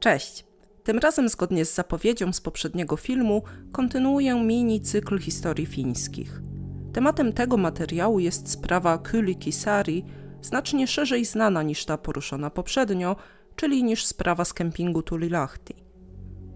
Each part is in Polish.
Cześć! Tym razem, zgodnie z zapowiedzią z poprzedniego filmu, kontynuuję mini cykl historii fińskich. Tematem tego materiału jest sprawa Sari, znacznie szerzej znana niż ta poruszona poprzednio, czyli niż sprawa z kempingu Tulilahti.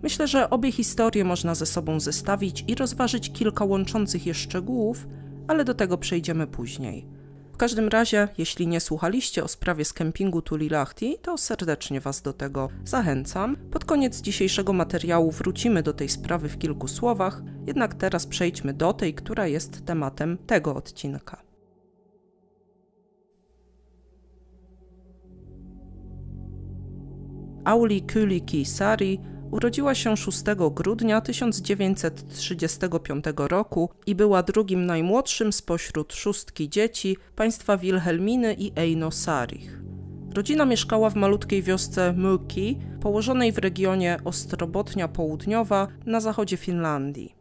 Myślę, że obie historie można ze sobą zestawić i rozważyć kilka łączących je szczegółów, ale do tego przejdziemy później każdym razie, jeśli nie słuchaliście o sprawie z kempingu Tulilahti, to serdecznie Was do tego zachęcam. Pod koniec dzisiejszego materiału wrócimy do tej sprawy w kilku słowach, jednak teraz przejdźmy do tej, która jest tematem tego odcinka. Auli Kuliki Sari Urodziła się 6 grudnia 1935 roku i była drugim najmłodszym spośród szóstki dzieci państwa Wilhelminy i Eino Sarich. Rodzina mieszkała w malutkiej wiosce Myki, położonej w regionie Ostrobotnia Południowa na zachodzie Finlandii.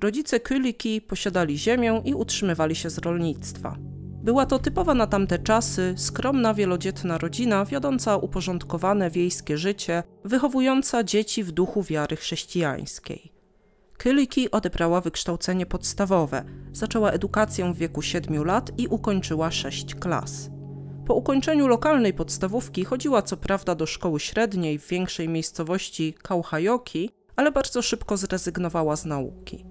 Rodzice Kyliki posiadali ziemię i utrzymywali się z rolnictwa. Była to typowa na tamte czasy, skromna, wielodzietna rodzina, wiodąca uporządkowane wiejskie życie, wychowująca dzieci w duchu wiary chrześcijańskiej. Kyliki odebrała wykształcenie podstawowe, zaczęła edukację w wieku 7 lat i ukończyła 6 klas. Po ukończeniu lokalnej podstawówki chodziła co prawda do szkoły średniej w większej miejscowości Kauhajoki, ale bardzo szybko zrezygnowała z nauki.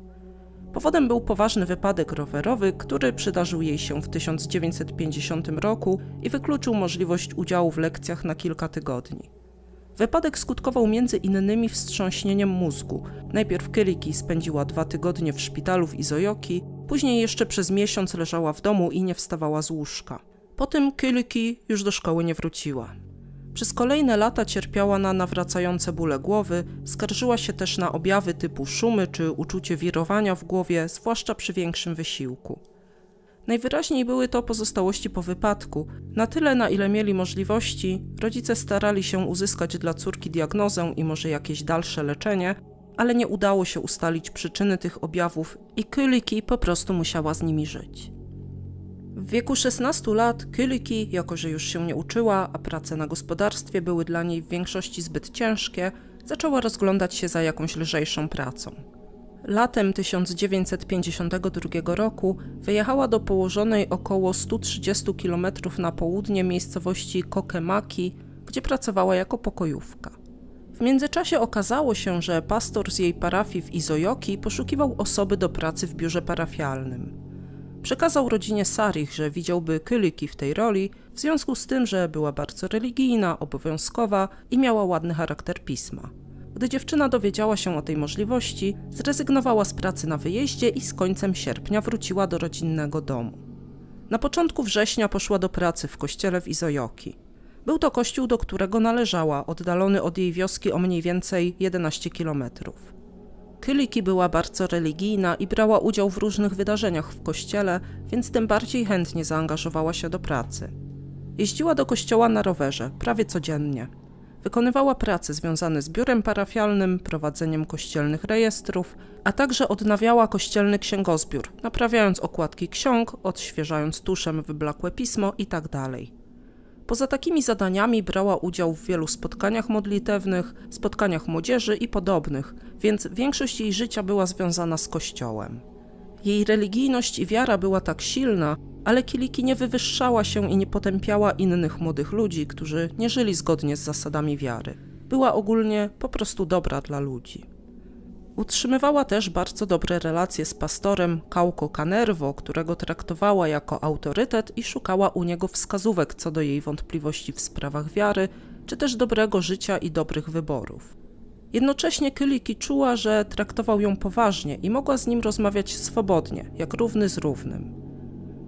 Powodem był poważny wypadek rowerowy, który przydarzył jej się w 1950 roku i wykluczył możliwość udziału w lekcjach na kilka tygodni. Wypadek skutkował między innymi wstrząśnieniem mózgu. Najpierw Kyliki spędziła dwa tygodnie w szpitalu w Izoyoki, później jeszcze przez miesiąc leżała w domu i nie wstawała z łóżka. Po tym Kyliki już do szkoły nie wróciła. Przez kolejne lata cierpiała na nawracające bóle głowy, skarżyła się też na objawy typu szumy czy uczucie wirowania w głowie, zwłaszcza przy większym wysiłku. Najwyraźniej były to pozostałości po wypadku. Na tyle, na ile mieli możliwości, rodzice starali się uzyskać dla córki diagnozę i może jakieś dalsze leczenie, ale nie udało się ustalić przyczyny tych objawów i Kyliki po prostu musiała z nimi żyć. W wieku 16 lat Kyliki, jako że już się nie uczyła, a prace na gospodarstwie były dla niej w większości zbyt ciężkie, zaczęła rozglądać się za jakąś lżejszą pracą. Latem 1952 roku wyjechała do położonej około 130 km na południe miejscowości Kokemaki, gdzie pracowała jako pokojówka. W międzyczasie okazało się, że pastor z jej parafii w Izojoki poszukiwał osoby do pracy w biurze parafialnym. Przekazał rodzinie Sarich, że widziałby Kyliki w tej roli, w związku z tym, że była bardzo religijna, obowiązkowa i miała ładny charakter pisma. Gdy dziewczyna dowiedziała się o tej możliwości, zrezygnowała z pracy na wyjeździe i z końcem sierpnia wróciła do rodzinnego domu. Na początku września poszła do pracy w kościele w Izojoki. Był to kościół, do którego należała, oddalony od jej wioski o mniej więcej 11 kilometrów. Kyliki była bardzo religijna i brała udział w różnych wydarzeniach w kościele, więc tym bardziej chętnie zaangażowała się do pracy. Jeździła do kościoła na rowerze, prawie codziennie. Wykonywała prace związane z biurem parafialnym, prowadzeniem kościelnych rejestrów, a także odnawiała kościelny księgozbiór, naprawiając okładki ksiąg, odświeżając tuszem wyblakłe pismo itd. Tak Poza takimi zadaniami brała udział w wielu spotkaniach modlitewnych, spotkaniach młodzieży i podobnych, więc większość jej życia była związana z Kościołem. Jej religijność i wiara była tak silna, ale Kiliki nie wywyższała się i nie potępiała innych młodych ludzi, którzy nie żyli zgodnie z zasadami wiary. Była ogólnie po prostu dobra dla ludzi. Utrzymywała też bardzo dobre relacje z pastorem Kauko Kanerwo, którego traktowała jako autorytet i szukała u niego wskazówek co do jej wątpliwości w sprawach wiary, czy też dobrego życia i dobrych wyborów. Jednocześnie Kyliki czuła, że traktował ją poważnie i mogła z nim rozmawiać swobodnie, jak równy z równym.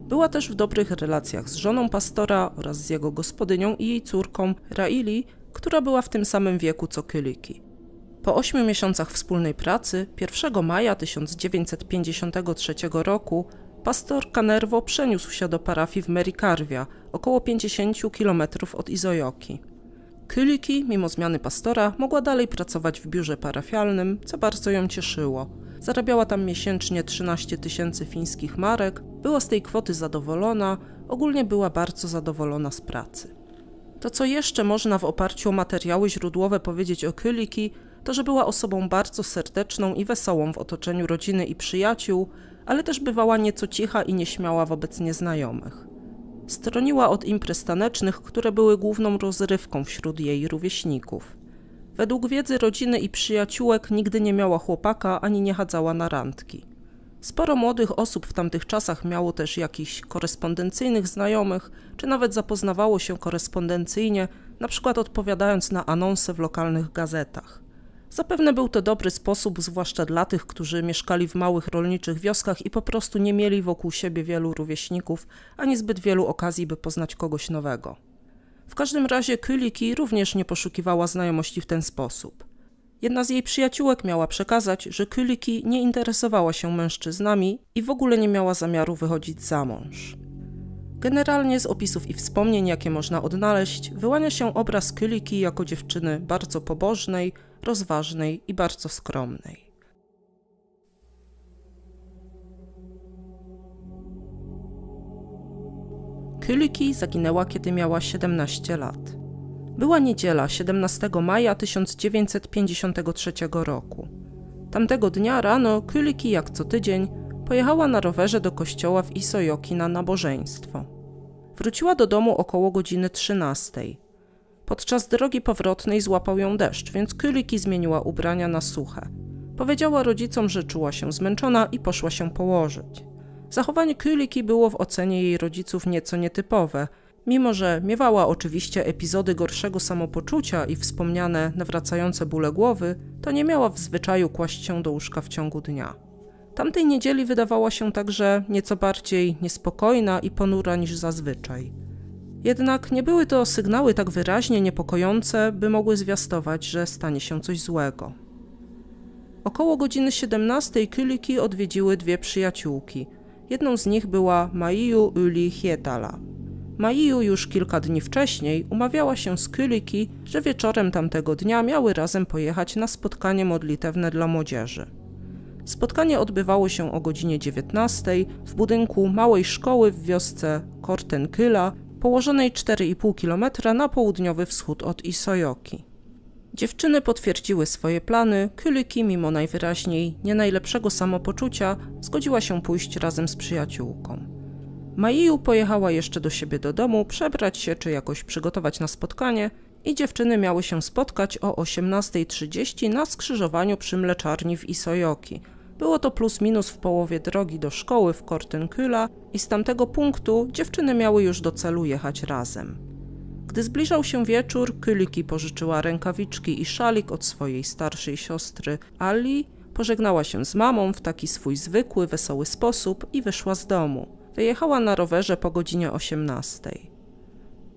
Była też w dobrych relacjach z żoną pastora oraz z jego gospodynią i jej córką Raili, która była w tym samym wieku co Kyliki. Po ośmiu miesiącach wspólnej pracy, 1 maja 1953 roku, pastor Canervo przeniósł się do parafii w Merikarwia, około 50 km od Izojoki. Kyliki, mimo zmiany pastora, mogła dalej pracować w biurze parafialnym, co bardzo ją cieszyło. Zarabiała tam miesięcznie 13 tysięcy fińskich marek, była z tej kwoty zadowolona, ogólnie była bardzo zadowolona z pracy. To, co jeszcze można w oparciu o materiały źródłowe powiedzieć o Kyliki, to, że była osobą bardzo serdeczną i wesołą w otoczeniu rodziny i przyjaciół, ale też bywała nieco cicha i nieśmiała wobec nieznajomych. Stroniła od imprez tanecznych, które były główną rozrywką wśród jej rówieśników. Według wiedzy rodziny i przyjaciółek nigdy nie miała chłopaka ani nie chadzała na randki. Sporo młodych osób w tamtych czasach miało też jakichś korespondencyjnych znajomych, czy nawet zapoznawało się korespondencyjnie, na przykład odpowiadając na anonse w lokalnych gazetach. Zapewne był to dobry sposób, zwłaszcza dla tych, którzy mieszkali w małych rolniczych wioskach i po prostu nie mieli wokół siebie wielu rówieśników, ani zbyt wielu okazji, by poznać kogoś nowego. W każdym razie Kyliki również nie poszukiwała znajomości w ten sposób. Jedna z jej przyjaciółek miała przekazać, że Kyliki nie interesowała się mężczyznami i w ogóle nie miała zamiaru wychodzić za mąż. Generalnie z opisów i wspomnień, jakie można odnaleźć, wyłania się obraz Kyliki jako dziewczyny bardzo pobożnej, rozważnej i bardzo skromnej. Kyliki zaginęła, kiedy miała 17 lat. Była niedziela 17 maja 1953 roku. Tamtego dnia rano Kyliki, jak co tydzień, pojechała na rowerze do kościoła w Isojoki na nabożeństwo. Wróciła do domu około godziny 13. Podczas drogi powrotnej złapał ją deszcz, więc Kyliki zmieniła ubrania na suche. Powiedziała rodzicom, że czuła się zmęczona i poszła się położyć. Zachowanie Kyliki było w ocenie jej rodziców nieco nietypowe, mimo że miewała oczywiście epizody gorszego samopoczucia i wspomniane nawracające bóle głowy, to nie miała w zwyczaju kłaść się do łóżka w ciągu dnia. Tamtej niedzieli wydawała się także nieco bardziej niespokojna i ponura niż zazwyczaj. Jednak nie były to sygnały tak wyraźnie niepokojące, by mogły zwiastować, że stanie się coś złego. Około godziny 17 Kyliki odwiedziły dwie przyjaciółki. Jedną z nich była Maiju Uli Hietala. Maiju już kilka dni wcześniej umawiała się z Kyliki, że wieczorem tamtego dnia miały razem pojechać na spotkanie modlitewne dla młodzieży. Spotkanie odbywało się o godzinie 19 w budynku małej szkoły w wiosce Kortenkyla położonej 4,5 km na południowy wschód od Isojoki. Dziewczyny potwierdziły swoje plany, Kyliki, mimo najwyraźniej nie najlepszego samopoczucia, zgodziła się pójść razem z przyjaciółką. Maiju pojechała jeszcze do siebie do domu, przebrać się czy jakoś przygotować na spotkanie i dziewczyny miały się spotkać o 18.30 na skrzyżowaniu przy mleczarni w Isojoki – było to plus minus w połowie drogi do szkoły w Kortynkyla i z tamtego punktu dziewczyny miały już do celu jechać razem. Gdy zbliżał się wieczór, Kyliki pożyczyła rękawiczki i szalik od swojej starszej siostry Ali, pożegnała się z mamą w taki swój zwykły, wesoły sposób i wyszła z domu. Wyjechała na rowerze po godzinie 18.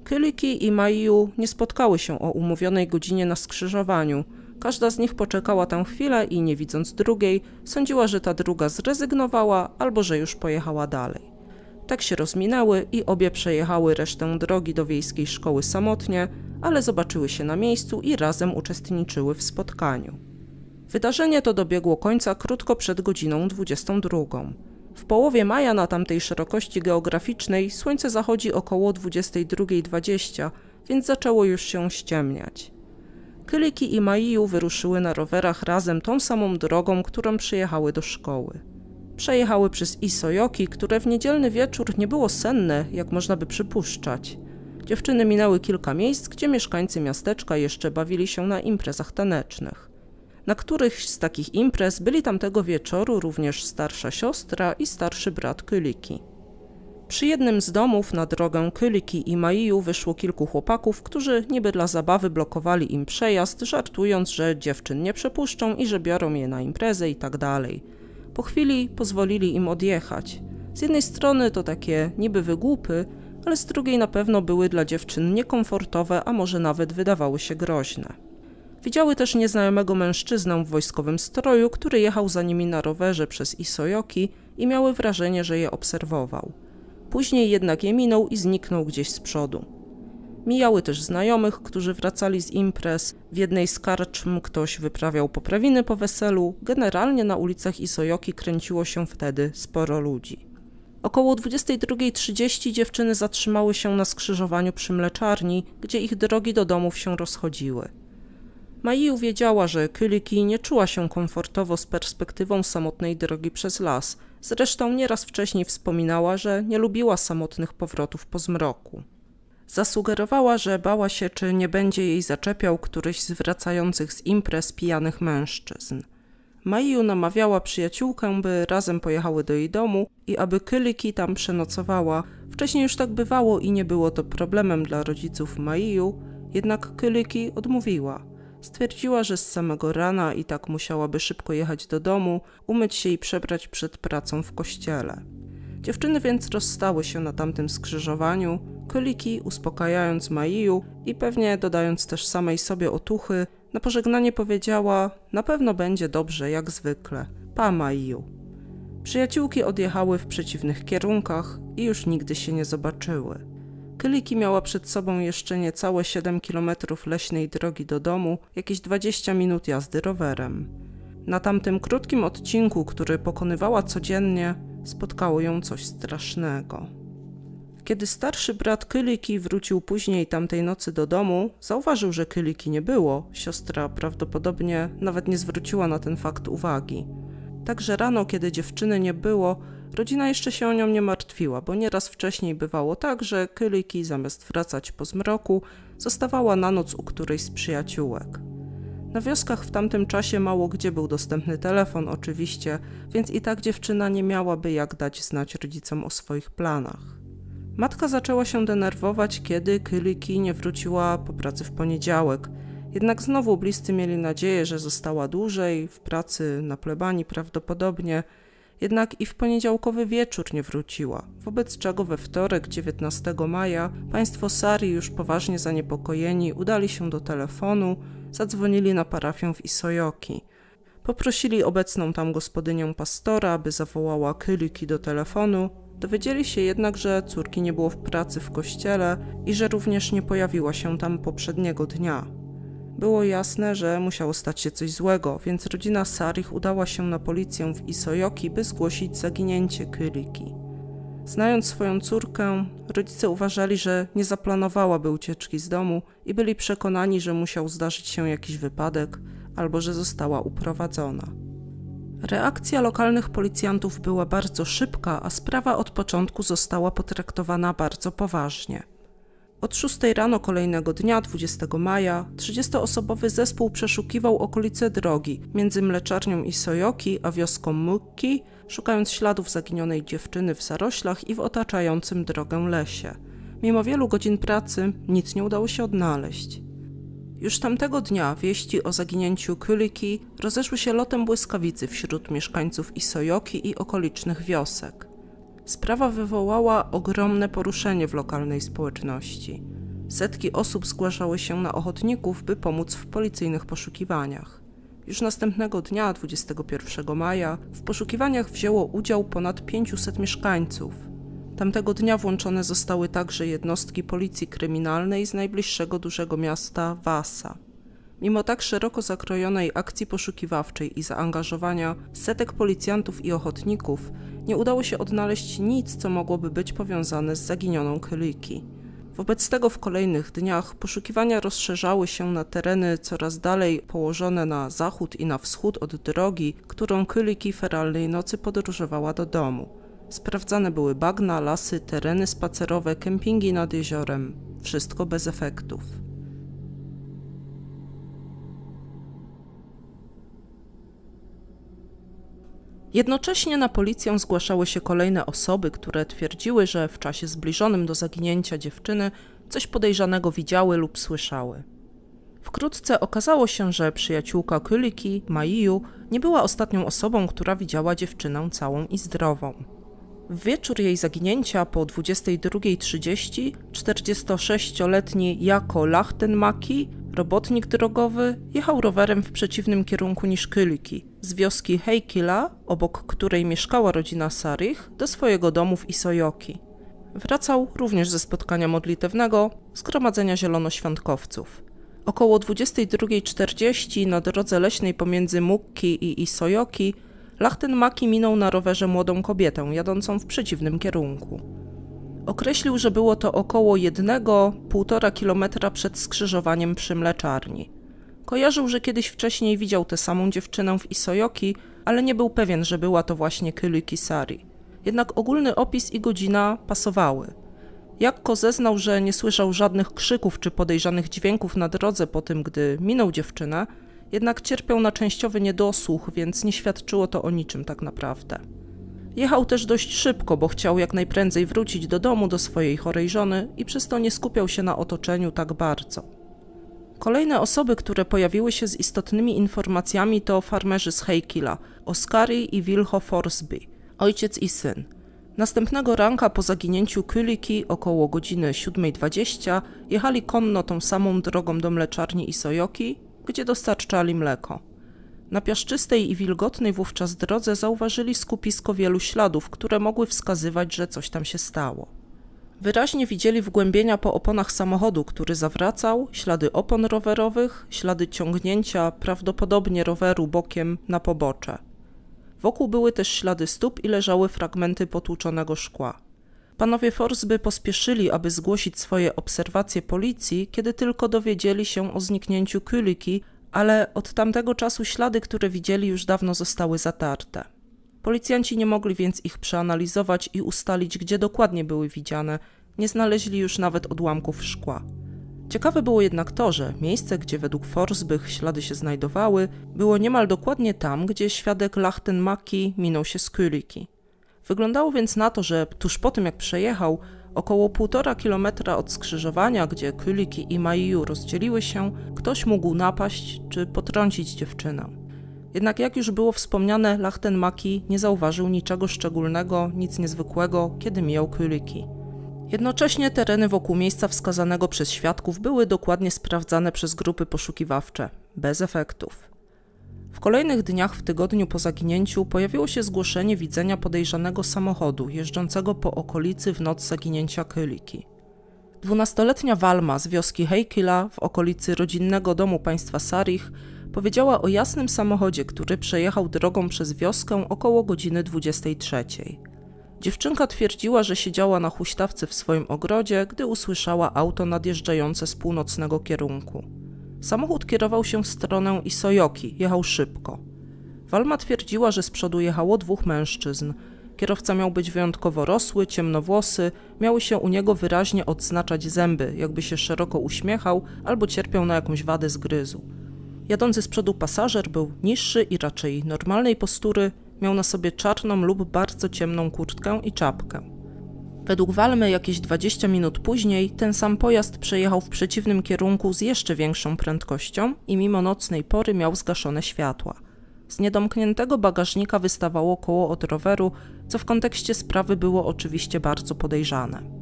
Kyliki i Maiu nie spotkały się o umówionej godzinie na skrzyżowaniu – Każda z nich poczekała tę chwilę i nie widząc drugiej, sądziła, że ta druga zrezygnowała albo że już pojechała dalej. Tak się rozminęły i obie przejechały resztę drogi do wiejskiej szkoły samotnie, ale zobaczyły się na miejscu i razem uczestniczyły w spotkaniu. Wydarzenie to dobiegło końca krótko przed godziną 22. W połowie maja na tamtej szerokości geograficznej słońce zachodzi około 22.20, więc zaczęło już się ściemniać. Kyliki i Maiju wyruszyły na rowerach razem tą samą drogą, którą przyjechały do szkoły. Przejechały przez Isojoki, które w niedzielny wieczór nie było senne, jak można by przypuszczać. Dziewczyny minęły kilka miejsc, gdzie mieszkańcy miasteczka jeszcze bawili się na imprezach tanecznych. Na którychś z takich imprez byli tamtego wieczoru również starsza siostra i starszy brat Kyliki. Przy jednym z domów na drogę Kyliki i Maiju wyszło kilku chłopaków, którzy niby dla zabawy blokowali im przejazd, żartując, że dziewczyn nie przepuszczą i że biorą je na imprezę i tak dalej. Po chwili pozwolili im odjechać. Z jednej strony to takie niby wygłupy, ale z drugiej na pewno były dla dziewczyn niekomfortowe, a może nawet wydawały się groźne. Widziały też nieznajomego mężczyznę w wojskowym stroju, który jechał za nimi na rowerze przez Isojoki i miały wrażenie, że je obserwował. Później jednak je minął i zniknął gdzieś z przodu. Mijały też znajomych, którzy wracali z imprez. W jednej z karczm ktoś wyprawiał poprawiny po weselu. Generalnie na ulicach Isojoki kręciło się wtedy sporo ludzi. Około 22.30 dziewczyny zatrzymały się na skrzyżowaniu przy mleczarni, gdzie ich drogi do domów się rozchodziły. Maiu wiedziała, że Kyliki nie czuła się komfortowo z perspektywą samotnej drogi przez las – Zresztą nieraz wcześniej wspominała, że nie lubiła samotnych powrotów po zmroku. Zasugerowała, że bała się, czy nie będzie jej zaczepiał któryś z wracających z imprez pijanych mężczyzn. Maju namawiała przyjaciółkę, by razem pojechały do jej domu i aby Kyliki tam przenocowała. Wcześniej już tak bywało i nie było to problemem dla rodziców Maju, jednak Kyliki odmówiła. Stwierdziła, że z samego rana i tak musiałaby szybko jechać do domu, umyć się i przebrać przed pracą w kościele. Dziewczyny więc rozstały się na tamtym skrzyżowaniu, Kyliki, uspokajając Maiju i pewnie dodając też samej sobie otuchy, na pożegnanie powiedziała: Na pewno będzie dobrze, jak zwykle. Pa, Maiju. Przyjaciółki odjechały w przeciwnych kierunkach i już nigdy się nie zobaczyły. Kyliki miała przed sobą jeszcze niecałe 7 km leśnej drogi do domu, jakieś 20 minut jazdy rowerem. Na tamtym krótkim odcinku, który pokonywała codziennie, spotkało ją coś strasznego. Kiedy starszy brat Kyliki wrócił później tamtej nocy do domu, zauważył, że Kyliki nie było. Siostra prawdopodobnie nawet nie zwróciła na ten fakt uwagi. Także rano, kiedy dziewczyny nie było, Rodzina jeszcze się o nią nie martwiła, bo nieraz wcześniej bywało tak, że Kyliki zamiast wracać po zmroku, zostawała na noc u którejś z przyjaciółek. Na wioskach w tamtym czasie mało gdzie był dostępny telefon oczywiście, więc i tak dziewczyna nie miałaby jak dać znać rodzicom o swoich planach. Matka zaczęła się denerwować, kiedy Kyliki nie wróciła po pracy w poniedziałek. Jednak znowu bliscy mieli nadzieję, że została dłużej, w pracy na plebanii prawdopodobnie – jednak i w poniedziałkowy wieczór nie wróciła, wobec czego we wtorek 19 maja państwo Sari już poważnie zaniepokojeni udali się do telefonu, zadzwonili na parafię w Isojoki. Poprosili obecną tam gospodynię pastora, aby zawołała Kyliki do telefonu, Dowiedzieli się jednak, że córki nie było w pracy w kościele i że również nie pojawiła się tam poprzedniego dnia. Było jasne, że musiało stać się coś złego, więc rodzina Sarich udała się na policję w Isojoki, by zgłosić zaginięcie Kyliki. Znając swoją córkę, rodzice uważali, że nie zaplanowałaby ucieczki z domu i byli przekonani, że musiał zdarzyć się jakiś wypadek albo że została uprowadzona. Reakcja lokalnych policjantów była bardzo szybka, a sprawa od początku została potraktowana bardzo poważnie. Od 6 rano kolejnego dnia, 20 maja, 30-osobowy zespół przeszukiwał okolice drogi między mleczarnią Isojoki a wioską Mukki, szukając śladów zaginionej dziewczyny w zaroślach i w otaczającym drogę lesie. Mimo wielu godzin pracy nic nie udało się odnaleźć. Już tamtego dnia wieści o zaginięciu Kuliki rozeszły się lotem błyskawicy wśród mieszkańców Isojoki i okolicznych wiosek. Sprawa wywołała ogromne poruszenie w lokalnej społeczności. Setki osób zgłaszały się na ochotników, by pomóc w policyjnych poszukiwaniach. Już następnego dnia, 21 maja, w poszukiwaniach wzięło udział ponad 500 mieszkańców. Tamtego dnia włączone zostały także jednostki policji kryminalnej z najbliższego dużego miasta Wasa. Mimo tak szeroko zakrojonej akcji poszukiwawczej i zaangażowania setek policjantów i ochotników, nie udało się odnaleźć nic, co mogłoby być powiązane z zaginioną Kyliki. Wobec tego w kolejnych dniach poszukiwania rozszerzały się na tereny coraz dalej położone na zachód i na wschód od drogi, którą Kyliki feralnej nocy podróżowała do domu. Sprawdzane były bagna, lasy, tereny spacerowe, kempingi nad jeziorem. Wszystko bez efektów. Jednocześnie na policję zgłaszały się kolejne osoby, które twierdziły, że w czasie zbliżonym do zaginięcia dziewczyny coś podejrzanego widziały lub słyszały. Wkrótce okazało się, że przyjaciółka Kuliki, Maiju, nie była ostatnią osobą, która widziała dziewczynę całą i zdrową. W wieczór jej zaginięcia po 22.30 46-letni Jako Lachtenmaki, robotnik drogowy, jechał rowerem w przeciwnym kierunku niż Kyliki, z wioski Heikila, obok której mieszkała rodzina Sarich, do swojego domu w Isojoki. Wracał również ze spotkania modlitewnego Zgromadzenia Zielonoświątkowców. Około 22.40 na drodze leśnej pomiędzy Mukki i Isojoki Lachtenmaki minął na rowerze młodą kobietę jadącą w przeciwnym kierunku. Określił, że było to około 1-1,5 km przed skrzyżowaniem przy mleczarni. Kojarzył, że kiedyś wcześniej widział tę samą dziewczynę w Isojoki, ale nie był pewien, że była to właśnie Kyli Kisari. Jednak ogólny opis i godzina pasowały. Jakko zeznał, że nie słyszał żadnych krzyków czy podejrzanych dźwięków na drodze po tym, gdy minął dziewczynę, jednak cierpiał na częściowy niedosłuch, więc nie świadczyło to o niczym tak naprawdę. Jechał też dość szybko, bo chciał jak najprędzej wrócić do domu do swojej chorej żony i przez to nie skupiał się na otoczeniu tak bardzo. Kolejne osoby, które pojawiły się z istotnymi informacjami to farmerzy z Heikila, Oskari i Wilho Forsby, ojciec i syn. Następnego ranka po zaginięciu Kuliki około godziny 7.20 jechali konno tą samą drogą do mleczarni i Sojoki, gdzie dostarczali mleko. Na piaszczystej i wilgotnej wówczas drodze zauważyli skupisko wielu śladów, które mogły wskazywać, że coś tam się stało. Wyraźnie widzieli wgłębienia po oponach samochodu, który zawracał, ślady opon rowerowych, ślady ciągnięcia prawdopodobnie roweru bokiem na pobocze. Wokół były też ślady stóp i leżały fragmenty potłuczonego szkła. Panowie Forsby pospieszyli, aby zgłosić swoje obserwacje policji, kiedy tylko dowiedzieli się o zniknięciu Kuliki, ale od tamtego czasu ślady, które widzieli, już dawno zostały zatarte. Policjanci nie mogli więc ich przeanalizować i ustalić, gdzie dokładnie były widziane. Nie znaleźli już nawet odłamków szkła. Ciekawe było jednak to, że miejsce, gdzie według Forsbych ślady się znajdowały, było niemal dokładnie tam, gdzie świadek Lachten Maki minął się z Kyliki. Wyglądało więc na to, że tuż po tym jak przejechał, około półtora kilometra od skrzyżowania, gdzie Kyliki i Maiju rozdzieliły się, ktoś mógł napaść czy potrącić dziewczynę. Jednak jak już było wspomniane, Lachtenmaki nie zauważył niczego szczególnego, nic niezwykłego, kiedy mijał Kyliki. Jednocześnie tereny wokół miejsca wskazanego przez świadków były dokładnie sprawdzane przez grupy poszukiwawcze, bez efektów. W kolejnych dniach w tygodniu po zaginięciu pojawiło się zgłoszenie widzenia podejrzanego samochodu jeżdżącego po okolicy w noc zaginięcia Kyliki. Dwunastoletnia Walma z wioski Heikila w okolicy rodzinnego domu państwa Sarich Powiedziała o jasnym samochodzie, który przejechał drogą przez wioskę około godziny 23. Dziewczynka twierdziła, że siedziała na huśtawce w swoim ogrodzie, gdy usłyszała auto nadjeżdżające z północnego kierunku. Samochód kierował się w stronę Isojoki, jechał szybko. Walma twierdziła, że z przodu jechało dwóch mężczyzn. Kierowca miał być wyjątkowo rosły, ciemnowłosy, miały się u niego wyraźnie odznaczać zęby, jakby się szeroko uśmiechał albo cierpiał na jakąś wadę zgryzu. Jadący z przodu pasażer był niższy i raczej normalnej postury, miał na sobie czarną lub bardzo ciemną kurtkę i czapkę. Według Walmy jakieś 20 minut później ten sam pojazd przejechał w przeciwnym kierunku z jeszcze większą prędkością i mimo nocnej pory miał zgaszone światła. Z niedomkniętego bagażnika wystawało koło od roweru, co w kontekście sprawy było oczywiście bardzo podejrzane.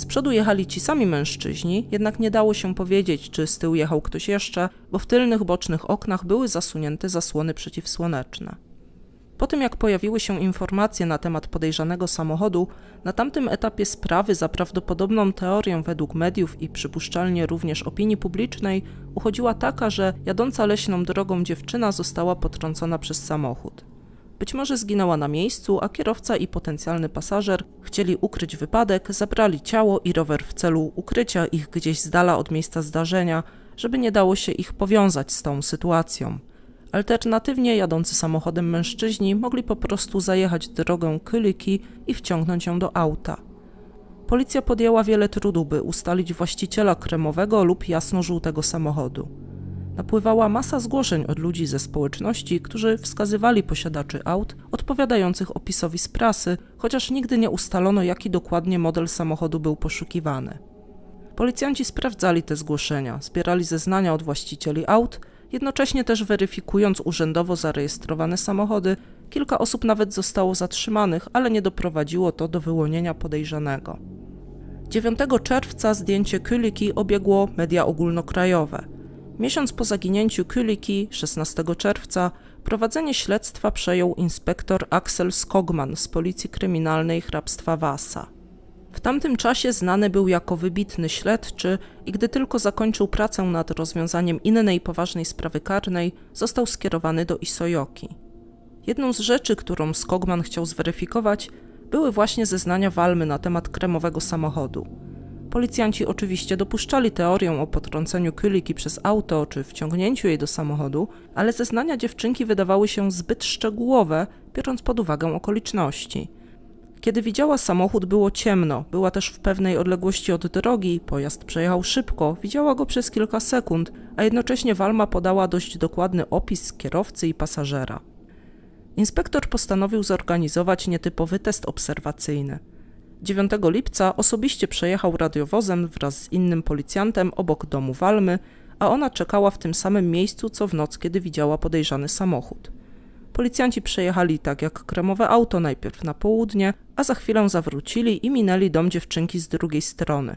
Z przodu jechali ci sami mężczyźni, jednak nie dało się powiedzieć, czy z tyłu jechał ktoś jeszcze, bo w tylnych bocznych oknach były zasunięte zasłony przeciwsłoneczne. Po tym jak pojawiły się informacje na temat podejrzanego samochodu, na tamtym etapie sprawy za prawdopodobną teorię według mediów i przypuszczalnie również opinii publicznej uchodziła taka, że jadąca leśną drogą dziewczyna została potrącona przez samochód. Być może zginęła na miejscu, a kierowca i potencjalny pasażer chcieli ukryć wypadek, zabrali ciało i rower w celu ukrycia ich gdzieś z dala od miejsca zdarzenia, żeby nie dało się ich powiązać z tą sytuacją. Alternatywnie jadący samochodem mężczyźni mogli po prostu zajechać drogę Kyliki i wciągnąć ją do auta. Policja podjęła wiele trudu, by ustalić właściciela kremowego lub jasnożółtego samochodu napływała masa zgłoszeń od ludzi ze społeczności, którzy wskazywali posiadaczy aut odpowiadających opisowi z prasy, chociaż nigdy nie ustalono, jaki dokładnie model samochodu był poszukiwany. Policjanci sprawdzali te zgłoszenia, zbierali zeznania od właścicieli aut, jednocześnie też weryfikując urzędowo zarejestrowane samochody. Kilka osób nawet zostało zatrzymanych, ale nie doprowadziło to do wyłonienia podejrzanego. 9 czerwca zdjęcie Kyliki obiegło media ogólnokrajowe. Miesiąc po zaginięciu Kuliki, 16 czerwca, prowadzenie śledztwa przejął inspektor Axel Skogman z Policji Kryminalnej hrabstwa Wasa. W tamtym czasie znany był jako wybitny śledczy i gdy tylko zakończył pracę nad rozwiązaniem innej poważnej sprawy karnej, został skierowany do Isojoki. Jedną z rzeczy, którą Skogman chciał zweryfikować, były właśnie zeznania Walmy na temat kremowego samochodu. Policjanci oczywiście dopuszczali teorię o potrąceniu Kyliki przez auto czy wciągnięciu jej do samochodu, ale zeznania dziewczynki wydawały się zbyt szczegółowe, biorąc pod uwagę okoliczności. Kiedy widziała samochód, było ciemno, była też w pewnej odległości od drogi, pojazd przejechał szybko, widziała go przez kilka sekund, a jednocześnie Walma podała dość dokładny opis kierowcy i pasażera. Inspektor postanowił zorganizować nietypowy test obserwacyjny. 9 lipca osobiście przejechał radiowozem wraz z innym policjantem obok domu Walmy, a ona czekała w tym samym miejscu co w noc, kiedy widziała podejrzany samochód. Policjanci przejechali tak jak kremowe auto najpierw na południe, a za chwilę zawrócili i minęli dom dziewczynki z drugiej strony.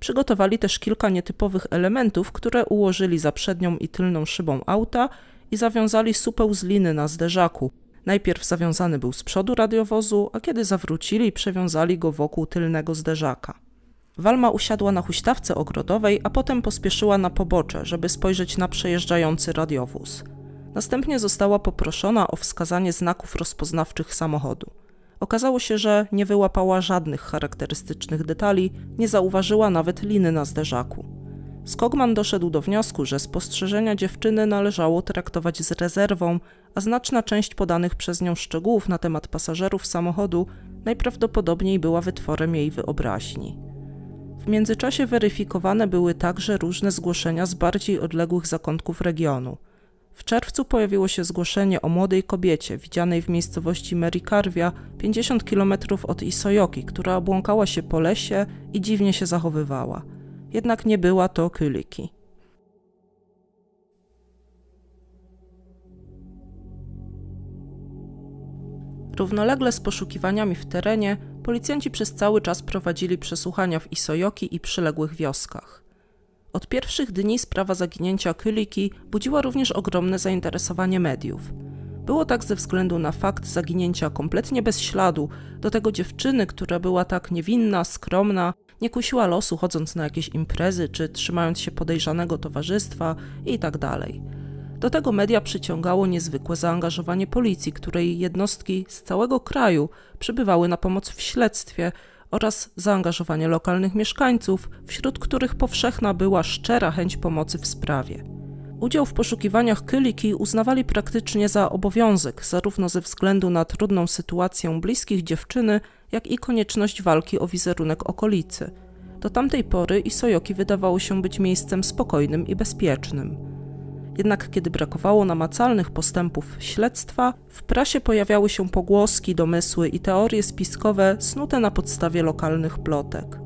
Przygotowali też kilka nietypowych elementów, które ułożyli za przednią i tylną szybą auta i zawiązali supeł z liny na zderzaku, Najpierw zawiązany był z przodu radiowozu, a kiedy zawrócili, przewiązali go wokół tylnego zderzaka. Walma usiadła na huśtawce ogrodowej, a potem pospieszyła na pobocze, żeby spojrzeć na przejeżdżający radiowóz. Następnie została poproszona o wskazanie znaków rozpoznawczych samochodu. Okazało się, że nie wyłapała żadnych charakterystycznych detali, nie zauważyła nawet liny na zderzaku. Skogman doszedł do wniosku, że spostrzeżenia dziewczyny należało traktować z rezerwą, a znaczna część podanych przez nią szczegółów na temat pasażerów samochodu najprawdopodobniej była wytworem jej wyobraźni. W międzyczasie weryfikowane były także różne zgłoszenia z bardziej odległych zakątków regionu. W czerwcu pojawiło się zgłoszenie o młodej kobiecie widzianej w miejscowości Merikarwia, 50 km od Isojoki, która obłąkała się po lesie i dziwnie się zachowywała – jednak nie była to Kyliki. Równolegle z poszukiwaniami w terenie, policjanci przez cały czas prowadzili przesłuchania w Isojoki i przyległych wioskach. Od pierwszych dni sprawa zaginięcia Kyliki budziła również ogromne zainteresowanie mediów. Było tak ze względu na fakt zaginięcia kompletnie bez śladu, do tego dziewczyny, która była tak niewinna, skromna nie kusiła losu chodząc na jakieś imprezy czy trzymając się podejrzanego towarzystwa itd. Tak Do tego media przyciągało niezwykłe zaangażowanie policji, której jednostki z całego kraju przybywały na pomoc w śledztwie oraz zaangażowanie lokalnych mieszkańców, wśród których powszechna była szczera chęć pomocy w sprawie. Udział w poszukiwaniach Kyliki uznawali praktycznie za obowiązek, zarówno ze względu na trudną sytuację bliskich dziewczyny, jak i konieczność walki o wizerunek okolicy. Do tamtej pory Isojoki wydawało się być miejscem spokojnym i bezpiecznym. Jednak kiedy brakowało namacalnych postępów śledztwa, w prasie pojawiały się pogłoski, domysły i teorie spiskowe snute na podstawie lokalnych plotek.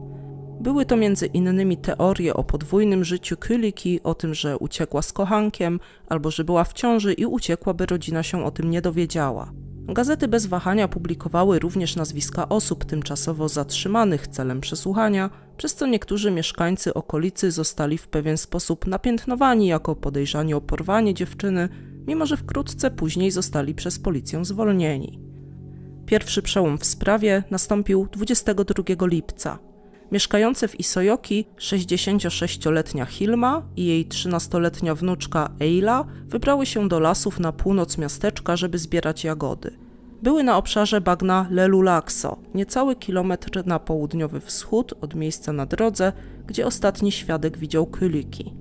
Były to między innymi teorie o podwójnym życiu Kyliki, o tym, że uciekła z kochankiem, albo że była w ciąży i uciekła, by rodzina się o tym nie dowiedziała. Gazety bez wahania publikowały również nazwiska osób tymczasowo zatrzymanych celem przesłuchania, przez co niektórzy mieszkańcy okolicy zostali w pewien sposób napiętnowani jako podejrzani o porwanie dziewczyny, mimo że wkrótce później zostali przez policję zwolnieni. Pierwszy przełom w sprawie nastąpił 22 lipca, mieszkające w Isojoki 66-letnia Hilma i jej 13-letnia wnuczka Eila wybrały się do lasów na północ miasteczka, żeby zbierać jagody. Były na obszarze bagna Lelulakso, niecały kilometr na południowy wschód od miejsca na drodze, gdzie ostatni świadek widział kyliki.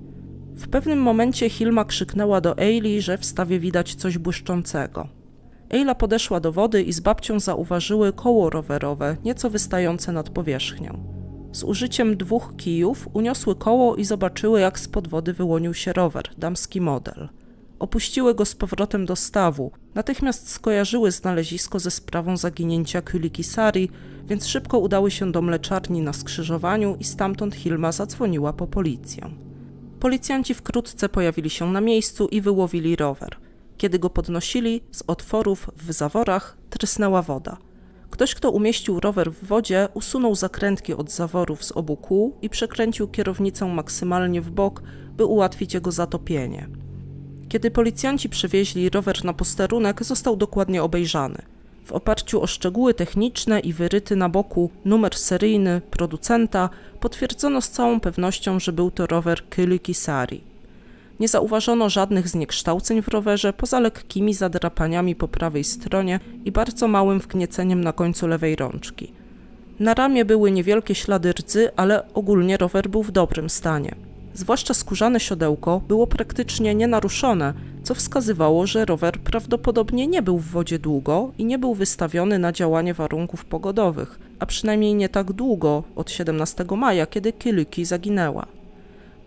W pewnym momencie Hilma krzyknęła do Eili, że w stawie widać coś błyszczącego. Eila podeszła do wody i z babcią zauważyły koło rowerowe, nieco wystające nad powierzchnią. Z użyciem dwóch kijów uniosły koło i zobaczyły, jak z wody wyłonił się rower, damski model. Opuściły go z powrotem do stawu. Natychmiast skojarzyły znalezisko ze sprawą zaginięcia Sari, więc szybko udały się do mleczarni na skrzyżowaniu i stamtąd Hilma zadzwoniła po policję. Policjanci wkrótce pojawili się na miejscu i wyłowili rower. Kiedy go podnosili, z otworów w zaworach trysnęła woda – Ktoś, kto umieścił rower w wodzie, usunął zakrętki od zaworów z obu kół i przekręcił kierownicę maksymalnie w bok, by ułatwić jego zatopienie. Kiedy policjanci przewieźli rower na posterunek, został dokładnie obejrzany. W oparciu o szczegóły techniczne i wyryty na boku numer seryjny producenta, potwierdzono z całą pewnością, że był to rower Kylikisari. Nie zauważono żadnych zniekształceń w rowerze, poza lekkimi zadrapaniami po prawej stronie i bardzo małym wgnieceniem na końcu lewej rączki. Na ramię były niewielkie ślady rdzy, ale ogólnie rower był w dobrym stanie. Zwłaszcza skórzane siodełko było praktycznie nienaruszone, co wskazywało, że rower prawdopodobnie nie był w wodzie długo i nie był wystawiony na działanie warunków pogodowych, a przynajmniej nie tak długo od 17 maja, kiedy Kilyki zaginęła.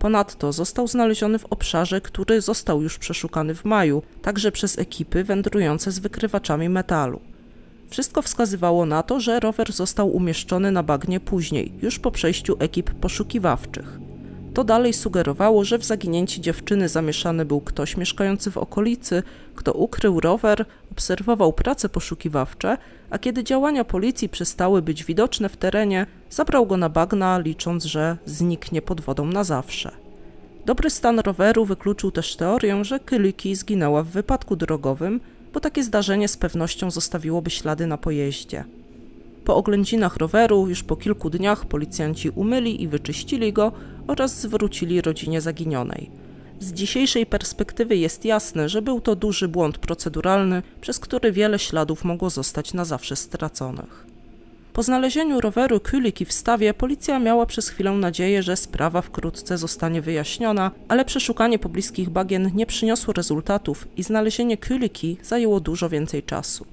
Ponadto został znaleziony w obszarze, który został już przeszukany w maju, także przez ekipy wędrujące z wykrywaczami metalu. Wszystko wskazywało na to, że rower został umieszczony na bagnie później, już po przejściu ekip poszukiwawczych. To dalej sugerowało, że w zaginięci dziewczyny zamieszany był ktoś mieszkający w okolicy, kto ukrył rower obserwował prace poszukiwawcze, a kiedy działania policji przestały być widoczne w terenie, zabrał go na bagna, licząc, że zniknie pod wodą na zawsze. Dobry stan roweru wykluczył też teorię, że Kyliki zginęła w wypadku drogowym, bo takie zdarzenie z pewnością zostawiłoby ślady na pojeździe. Po oględzinach roweru już po kilku dniach policjanci umyli i wyczyścili go oraz zwrócili rodzinie zaginionej. Z dzisiejszej perspektywy jest jasne, że był to duży błąd proceduralny, przez który wiele śladów mogło zostać na zawsze straconych. Po znalezieniu roweru Kuliki w stawie policja miała przez chwilę nadzieję, że sprawa wkrótce zostanie wyjaśniona, ale przeszukanie pobliskich bagien nie przyniosło rezultatów i znalezienie Kuliki zajęło dużo więcej czasu.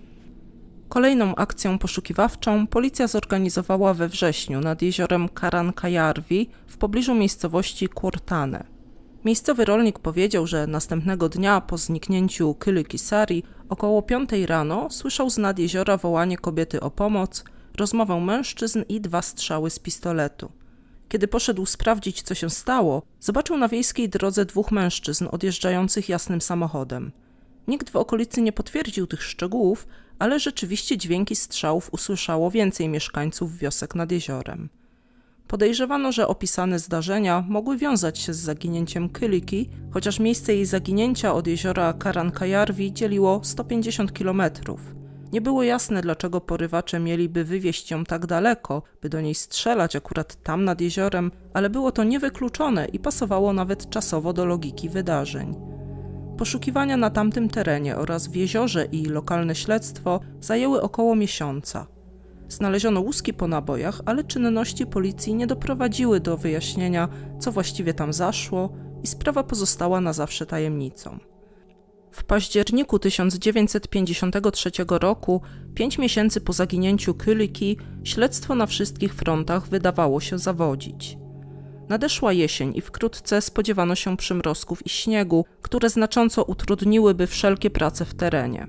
Kolejną akcją poszukiwawczą policja zorganizowała we wrześniu nad jeziorem Karankajarvi w pobliżu miejscowości Kurtane. Miejscowy rolnik powiedział, że następnego dnia po zniknięciu Kyly Kisari około 5 rano słyszał z nad jeziora wołanie kobiety o pomoc, rozmowę mężczyzn i dwa strzały z pistoletu. Kiedy poszedł sprawdzić, co się stało, zobaczył na wiejskiej drodze dwóch mężczyzn odjeżdżających jasnym samochodem. Nikt w okolicy nie potwierdził tych szczegółów, ale rzeczywiście dźwięki strzałów usłyszało więcej mieszkańców wiosek nad jeziorem. Podejrzewano, że opisane zdarzenia mogły wiązać się z zaginięciem Kyliki, chociaż miejsce jej zaginięcia od jeziora Karankajarwi dzieliło 150 kilometrów. Nie było jasne, dlaczego porywacze mieliby wywieźć ją tak daleko, by do niej strzelać akurat tam nad jeziorem, ale było to niewykluczone i pasowało nawet czasowo do logiki wydarzeń. Poszukiwania na tamtym terenie oraz w jeziorze i lokalne śledztwo zajęły około miesiąca. Znaleziono łuski po nabojach, ale czynności policji nie doprowadziły do wyjaśnienia, co właściwie tam zaszło, i sprawa pozostała na zawsze tajemnicą. W październiku 1953 roku, pięć miesięcy po zaginięciu Kyliki, śledztwo na wszystkich frontach wydawało się zawodzić. Nadeszła jesień i wkrótce spodziewano się przymrozków i śniegu, które znacząco utrudniłyby wszelkie prace w terenie.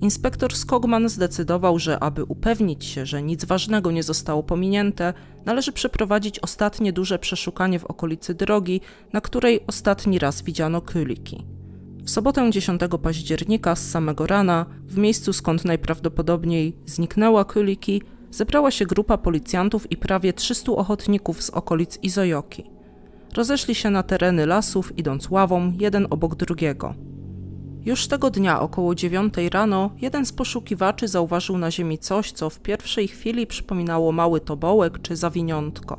Inspektor Skogman zdecydował, że aby upewnić się, że nic ważnego nie zostało pominięte, należy przeprowadzić ostatnie duże przeszukanie w okolicy drogi, na której ostatni raz widziano kyliki. W sobotę 10 października z samego rana, w miejscu skąd najprawdopodobniej zniknęła kyliki, zebrała się grupa policjantów i prawie 300 ochotników z okolic Izojoki. Rozeszli się na tereny lasów, idąc ławą jeden obok drugiego. Już tego dnia około dziewiątej rano jeden z poszukiwaczy zauważył na ziemi coś, co w pierwszej chwili przypominało mały tobołek czy zawiniątko.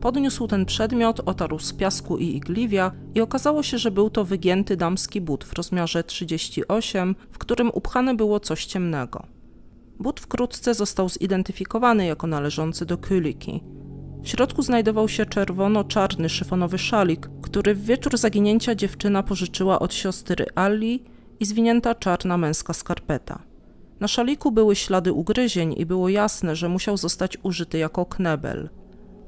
Podniósł ten przedmiot, otarł z piasku i igliwia i okazało się, że był to wygięty damski but w rozmiarze 38, w którym upchane było coś ciemnego. But wkrótce został zidentyfikowany jako należący do Kuliki. W środku znajdował się czerwono-czarny szyfonowy szalik, który w wieczór zaginięcia dziewczyna pożyczyła od siostry Ali i zwinięta czarna męska skarpeta. Na szaliku były ślady ugryzień i było jasne, że musiał zostać użyty jako knebel.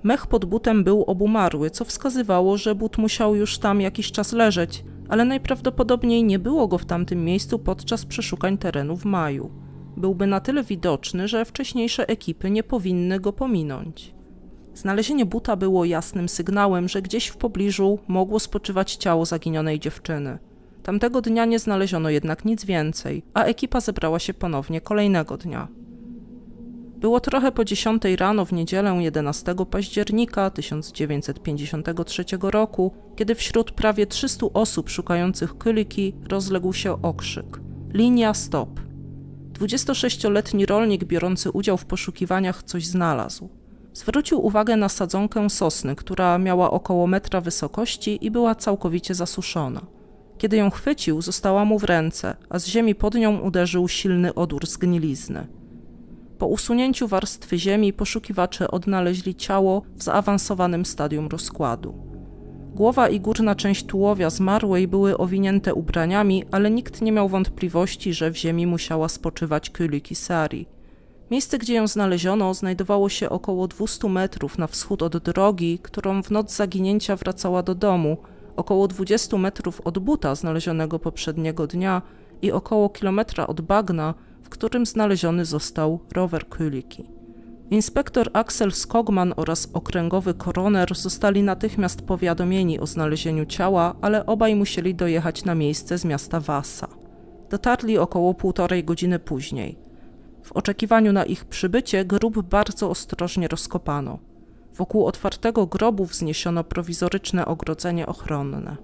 Mech pod butem był obumarły, co wskazywało, że but musiał już tam jakiś czas leżeć, ale najprawdopodobniej nie było go w tamtym miejscu podczas przeszukań terenu w maju. Byłby na tyle widoczny, że wcześniejsze ekipy nie powinny go pominąć. Znalezienie buta było jasnym sygnałem, że gdzieś w pobliżu mogło spoczywać ciało zaginionej dziewczyny. Tamtego dnia nie znaleziono jednak nic więcej, a ekipa zebrała się ponownie kolejnego dnia. Było trochę po 10 rano w niedzielę 11 października 1953 roku, kiedy wśród prawie 300 osób szukających Kyliki rozległ się okrzyk. Linia stop. 26-letni rolnik biorący udział w poszukiwaniach coś znalazł. Zwrócił uwagę na sadzonkę sosny, która miała około metra wysokości i była całkowicie zasuszona. Kiedy ją chwycił, została mu w ręce, a z ziemi pod nią uderzył silny odór zgnilizny. Po usunięciu warstwy ziemi poszukiwacze odnaleźli ciało w zaawansowanym stadium rozkładu. Głowa i górna część tułowia zmarłej były owinięte ubraniami, ale nikt nie miał wątpliwości, że w ziemi musiała spoczywać Sari. Miejsce, gdzie ją znaleziono, znajdowało się około 200 metrów na wschód od drogi, którą w noc zaginięcia wracała do domu, około 20 metrów od buta znalezionego poprzedniego dnia i około kilometra od bagna, w którym znaleziony został rower Kuliki. Inspektor Axel Skogman oraz okręgowy koroner zostali natychmiast powiadomieni o znalezieniu ciała, ale obaj musieli dojechać na miejsce z miasta Wasa. Dotarli około półtorej godziny później. W oczekiwaniu na ich przybycie grób bardzo ostrożnie rozkopano. Wokół otwartego grobu wzniesiono prowizoryczne ogrodzenie ochronne.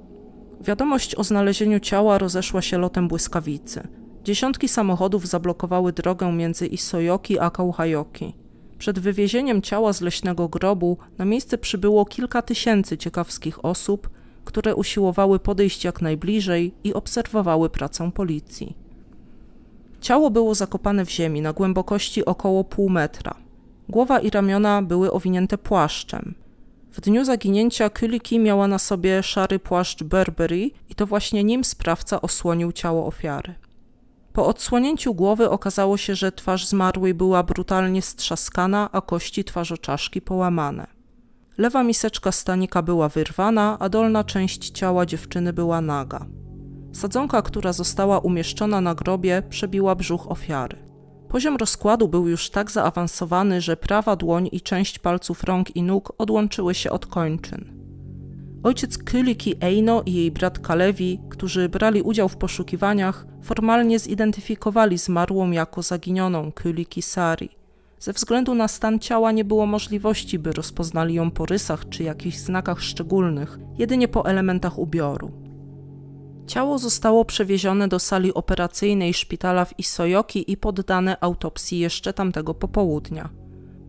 Wiadomość o znalezieniu ciała rozeszła się lotem błyskawicy. Dziesiątki samochodów zablokowały drogę między Isojoki a Kauhajoki. Przed wywiezieniem ciała z leśnego grobu na miejsce przybyło kilka tysięcy ciekawskich osób, które usiłowały podejść jak najbliżej i obserwowały pracę policji. Ciało było zakopane w ziemi na głębokości około pół metra. Głowa i ramiona były owinięte płaszczem. W dniu zaginięcia Kyliki miała na sobie szary płaszcz Burberry i to właśnie nim sprawca osłonił ciało ofiary. Po odsłonięciu głowy okazało się, że twarz zmarłej była brutalnie strzaskana, a kości twarzoczaszki połamane. Lewa miseczka stanika była wyrwana, a dolna część ciała dziewczyny była naga. Sadzonka, która została umieszczona na grobie, przebiła brzuch ofiary. Poziom rozkładu był już tak zaawansowany, że prawa dłoń i część palców rąk i nóg odłączyły się od kończyn. Ojciec Kyliki Eino i jej brat Kalewi, którzy brali udział w poszukiwaniach, formalnie zidentyfikowali zmarłą jako zaginioną Kyliki Sari. Ze względu na stan ciała nie było możliwości, by rozpoznali ją po rysach czy jakichś znakach szczególnych, jedynie po elementach ubioru. Ciało zostało przewiezione do sali operacyjnej szpitala w Isojoki i poddane autopsji jeszcze tamtego popołudnia.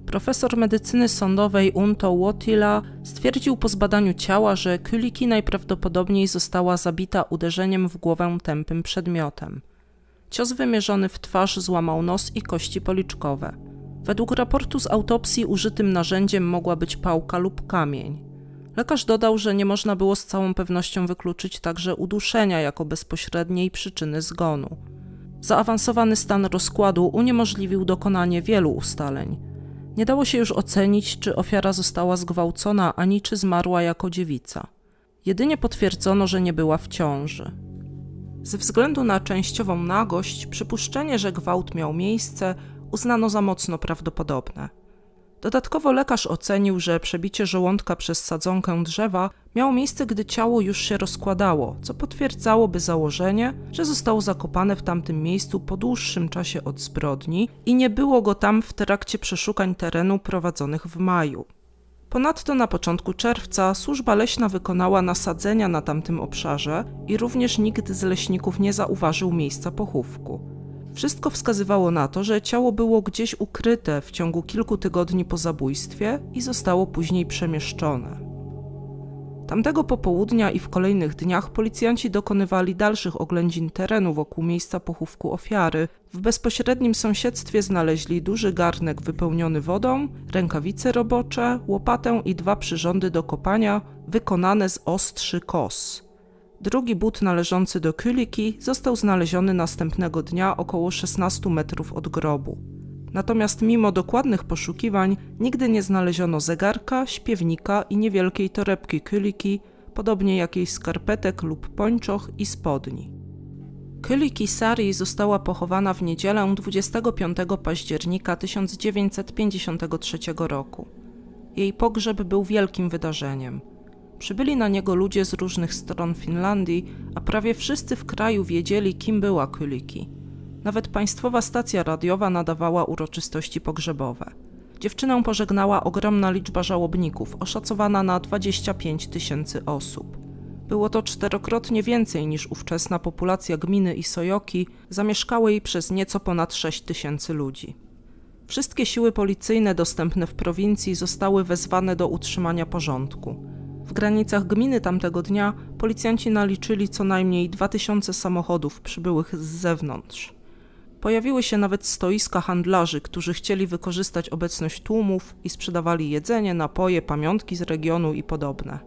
Profesor medycyny sądowej Unto Wotila stwierdził po zbadaniu ciała, że Kuliki najprawdopodobniej została zabita uderzeniem w głowę tępym przedmiotem. Cios wymierzony w twarz złamał nos i kości policzkowe. Według raportu z autopsji użytym narzędziem mogła być pałka lub kamień. Lekarz dodał, że nie można było z całą pewnością wykluczyć także uduszenia jako bezpośredniej przyczyny zgonu. Zaawansowany stan rozkładu uniemożliwił dokonanie wielu ustaleń. Nie dało się już ocenić, czy ofiara została zgwałcona, ani czy zmarła jako dziewica. Jedynie potwierdzono, że nie była w ciąży. Ze względu na częściową nagość, przypuszczenie, że gwałt miał miejsce, uznano za mocno prawdopodobne. Dodatkowo lekarz ocenił, że przebicie żołądka przez sadzonkę drzewa miało miejsce, gdy ciało już się rozkładało, co potwierdzałoby założenie, że zostało zakopane w tamtym miejscu po dłuższym czasie od zbrodni i nie było go tam w trakcie przeszukań terenu prowadzonych w maju. Ponadto na początku czerwca służba leśna wykonała nasadzenia na tamtym obszarze i również nikt z leśników nie zauważył miejsca pochówku. Wszystko wskazywało na to, że ciało było gdzieś ukryte w ciągu kilku tygodni po zabójstwie i zostało później przemieszczone. Tamtego popołudnia i w kolejnych dniach policjanci dokonywali dalszych oględzin terenu wokół miejsca pochówku ofiary. W bezpośrednim sąsiedztwie znaleźli duży garnek wypełniony wodą, rękawice robocze, łopatę i dwa przyrządy do kopania wykonane z ostrzy kos. Drugi but należący do Kyliki został znaleziony następnego dnia około 16 metrów od grobu. Natomiast mimo dokładnych poszukiwań nigdy nie znaleziono zegarka, śpiewnika i niewielkiej torebki Kyliki, podobnie jak jej skarpetek lub pończoch i spodni. Kyliki Sari została pochowana w niedzielę 25 października 1953 roku. Jej pogrzeb był wielkim wydarzeniem – Przybyli na niego ludzie z różnych stron Finlandii, a prawie wszyscy w kraju wiedzieli, kim była Kyliki. Nawet państwowa stacja radiowa nadawała uroczystości pogrzebowe. Dziewczynę pożegnała ogromna liczba żałobników, oszacowana na 25 tysięcy osób. Było to czterokrotnie więcej niż ówczesna populacja gminy Isojoki, zamieszkałej przez nieco ponad 6 tysięcy ludzi. Wszystkie siły policyjne dostępne w prowincji zostały wezwane do utrzymania porządku. W granicach gminy tamtego dnia policjanci naliczyli co najmniej 2000 samochodów przybyłych z zewnątrz. Pojawiły się nawet stoiska handlarzy, którzy chcieli wykorzystać obecność tłumów i sprzedawali jedzenie, napoje, pamiątki z regionu i podobne.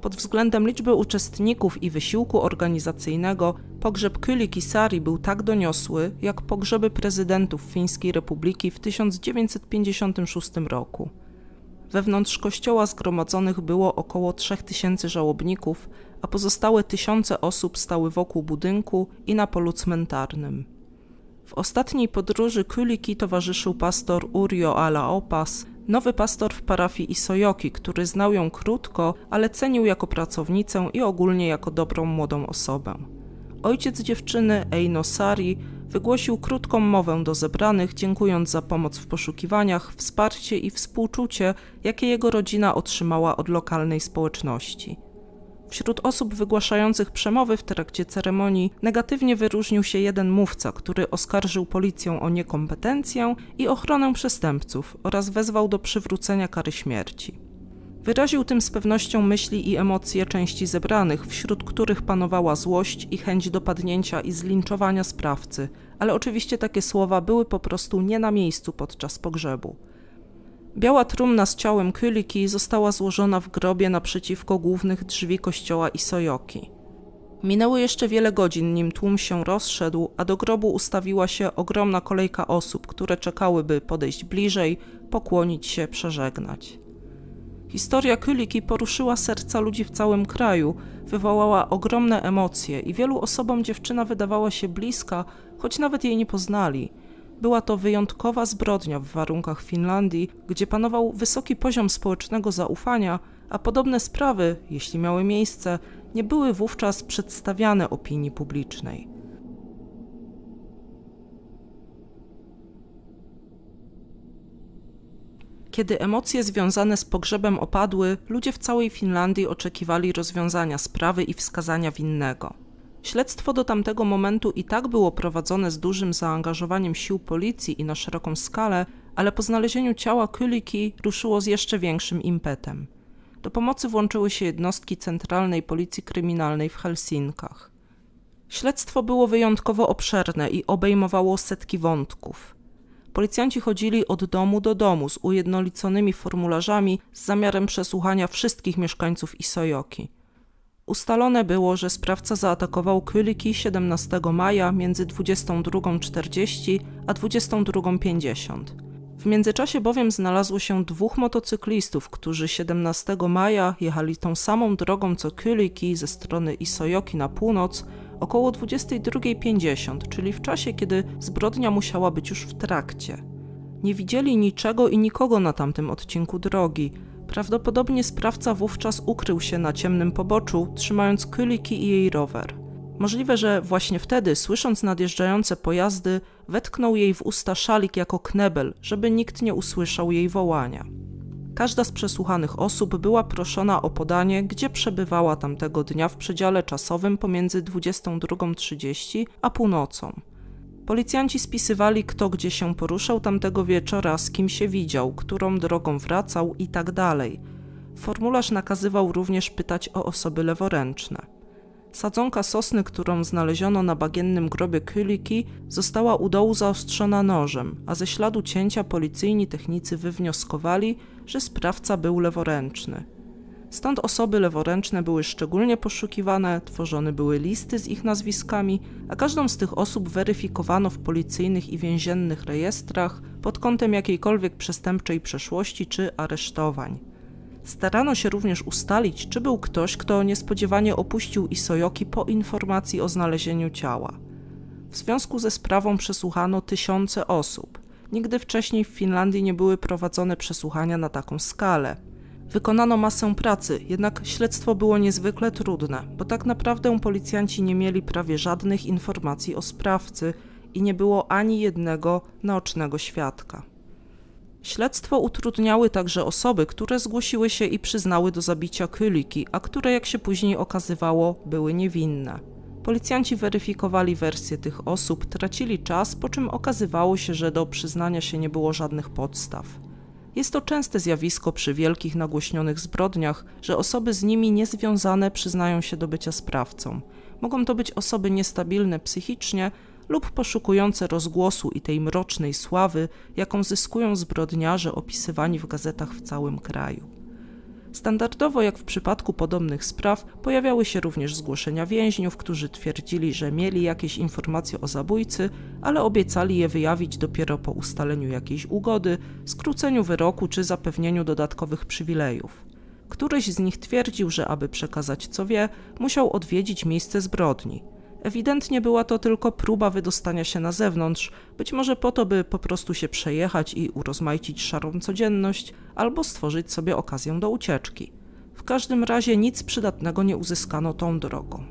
Pod względem liczby uczestników i wysiłku organizacyjnego pogrzeb Kyli Kisari był tak doniosły jak pogrzeby prezydentów Fińskiej Republiki w 1956 roku. Wewnątrz kościoła zgromadzonych było około 3000 żałobników, a pozostałe tysiące osób stały wokół budynku i na polu cmentarnym. W ostatniej podróży Kuliki towarzyszył pastor Urio Alaopas, nowy pastor w parafii Isojoki, który znał ją krótko, ale cenił jako pracownicę i ogólnie jako dobrą młodą osobę. Ojciec dziewczyny, Einosari, wygłosił krótką mowę do zebranych, dziękując za pomoc w poszukiwaniach, wsparcie i współczucie, jakie jego rodzina otrzymała od lokalnej społeczności. Wśród osób wygłaszających przemowy w trakcie ceremonii negatywnie wyróżnił się jeden mówca, który oskarżył policję o niekompetencję i ochronę przestępców oraz wezwał do przywrócenia kary śmierci. Wyraził tym z pewnością myśli i emocje części zebranych, wśród których panowała złość i chęć dopadnięcia i zlinczowania sprawcy, ale oczywiście takie słowa były po prostu nie na miejscu podczas pogrzebu. Biała trumna z ciałem Kyliki została złożona w grobie naprzeciwko głównych drzwi kościoła i sojoki. Minęło jeszcze wiele godzin, nim tłum się rozszedł, a do grobu ustawiła się ogromna kolejka osób, które czekałyby podejść bliżej, pokłonić się, przeżegnać. Historia Kyliki poruszyła serca ludzi w całym kraju, wywołała ogromne emocje i wielu osobom dziewczyna wydawała się bliska, choć nawet jej nie poznali. Była to wyjątkowa zbrodnia w warunkach Finlandii, gdzie panował wysoki poziom społecznego zaufania, a podobne sprawy, jeśli miały miejsce, nie były wówczas przedstawiane opinii publicznej. Kiedy emocje związane z pogrzebem opadły, ludzie w całej Finlandii oczekiwali rozwiązania sprawy i wskazania winnego. Śledztwo do tamtego momentu i tak było prowadzone z dużym zaangażowaniem sił policji i na szeroką skalę, ale po znalezieniu ciała Kuliki ruszyło z jeszcze większym impetem. Do pomocy włączyły się jednostki Centralnej Policji Kryminalnej w Helsinkach. Śledztwo było wyjątkowo obszerne i obejmowało setki wątków – Policjanci chodzili od domu do domu z ujednoliconymi formularzami z zamiarem przesłuchania wszystkich mieszkańców Isojoki. Ustalone było, że sprawca zaatakował Kyliki 17 maja między 22.40 a 22.50. W międzyczasie bowiem znalazło się dwóch motocyklistów, którzy 17 maja jechali tą samą drogą co Kyliki ze strony Isojoki na północ, około 22.50, czyli w czasie, kiedy zbrodnia musiała być już w trakcie. Nie widzieli niczego i nikogo na tamtym odcinku drogi. Prawdopodobnie sprawca wówczas ukrył się na ciemnym poboczu, trzymając Kyliki i jej rower. Możliwe, że właśnie wtedy, słysząc nadjeżdżające pojazdy, wetknął jej w usta szalik jako knebel, żeby nikt nie usłyszał jej wołania. Każda z przesłuchanych osób była proszona o podanie, gdzie przebywała tamtego dnia w przedziale czasowym pomiędzy 22.30 a północą. Policjanci spisywali, kto gdzie się poruszał tamtego wieczora, z kim się widział, którą drogą wracał itd. Tak Formularz nakazywał również pytać o osoby leworęczne. Sadzonka sosny, którą znaleziono na bagiennym grobie Kyliki, została u dołu zaostrzona nożem, a ze śladu cięcia policyjni technicy wywnioskowali, że sprawca był leworęczny. Stąd osoby leworęczne były szczególnie poszukiwane, tworzone były listy z ich nazwiskami, a każdą z tych osób weryfikowano w policyjnych i więziennych rejestrach pod kątem jakiejkolwiek przestępczej przeszłości czy aresztowań. Starano się również ustalić, czy był ktoś, kto niespodziewanie opuścił Isojoki po informacji o znalezieniu ciała. W związku ze sprawą przesłuchano tysiące osób. Nigdy wcześniej w Finlandii nie były prowadzone przesłuchania na taką skalę. Wykonano masę pracy, jednak śledztwo było niezwykle trudne, bo tak naprawdę policjanci nie mieli prawie żadnych informacji o sprawcy i nie było ani jednego naocznego świadka. Śledztwo utrudniały także osoby, które zgłosiły się i przyznały do zabicia Kyliki, a które, jak się później okazywało, były niewinne. Policjanci weryfikowali wersję tych osób, tracili czas, po czym okazywało się, że do przyznania się nie było żadnych podstaw. Jest to częste zjawisko przy wielkich nagłośnionych zbrodniach, że osoby z nimi niezwiązane przyznają się do bycia sprawcą. Mogą to być osoby niestabilne psychicznie, lub poszukujące rozgłosu i tej mrocznej sławy, jaką zyskują zbrodniarze opisywani w gazetach w całym kraju. Standardowo, jak w przypadku podobnych spraw, pojawiały się również zgłoszenia więźniów, którzy twierdzili, że mieli jakieś informacje o zabójcy, ale obiecali je wyjawić dopiero po ustaleniu jakiejś ugody, skróceniu wyroku czy zapewnieniu dodatkowych przywilejów. Któryś z nich twierdził, że aby przekazać co wie, musiał odwiedzić miejsce zbrodni. Ewidentnie była to tylko próba wydostania się na zewnątrz, być może po to, by po prostu się przejechać i urozmaicić szarą codzienność, albo stworzyć sobie okazję do ucieczki. W każdym razie nic przydatnego nie uzyskano tą drogą.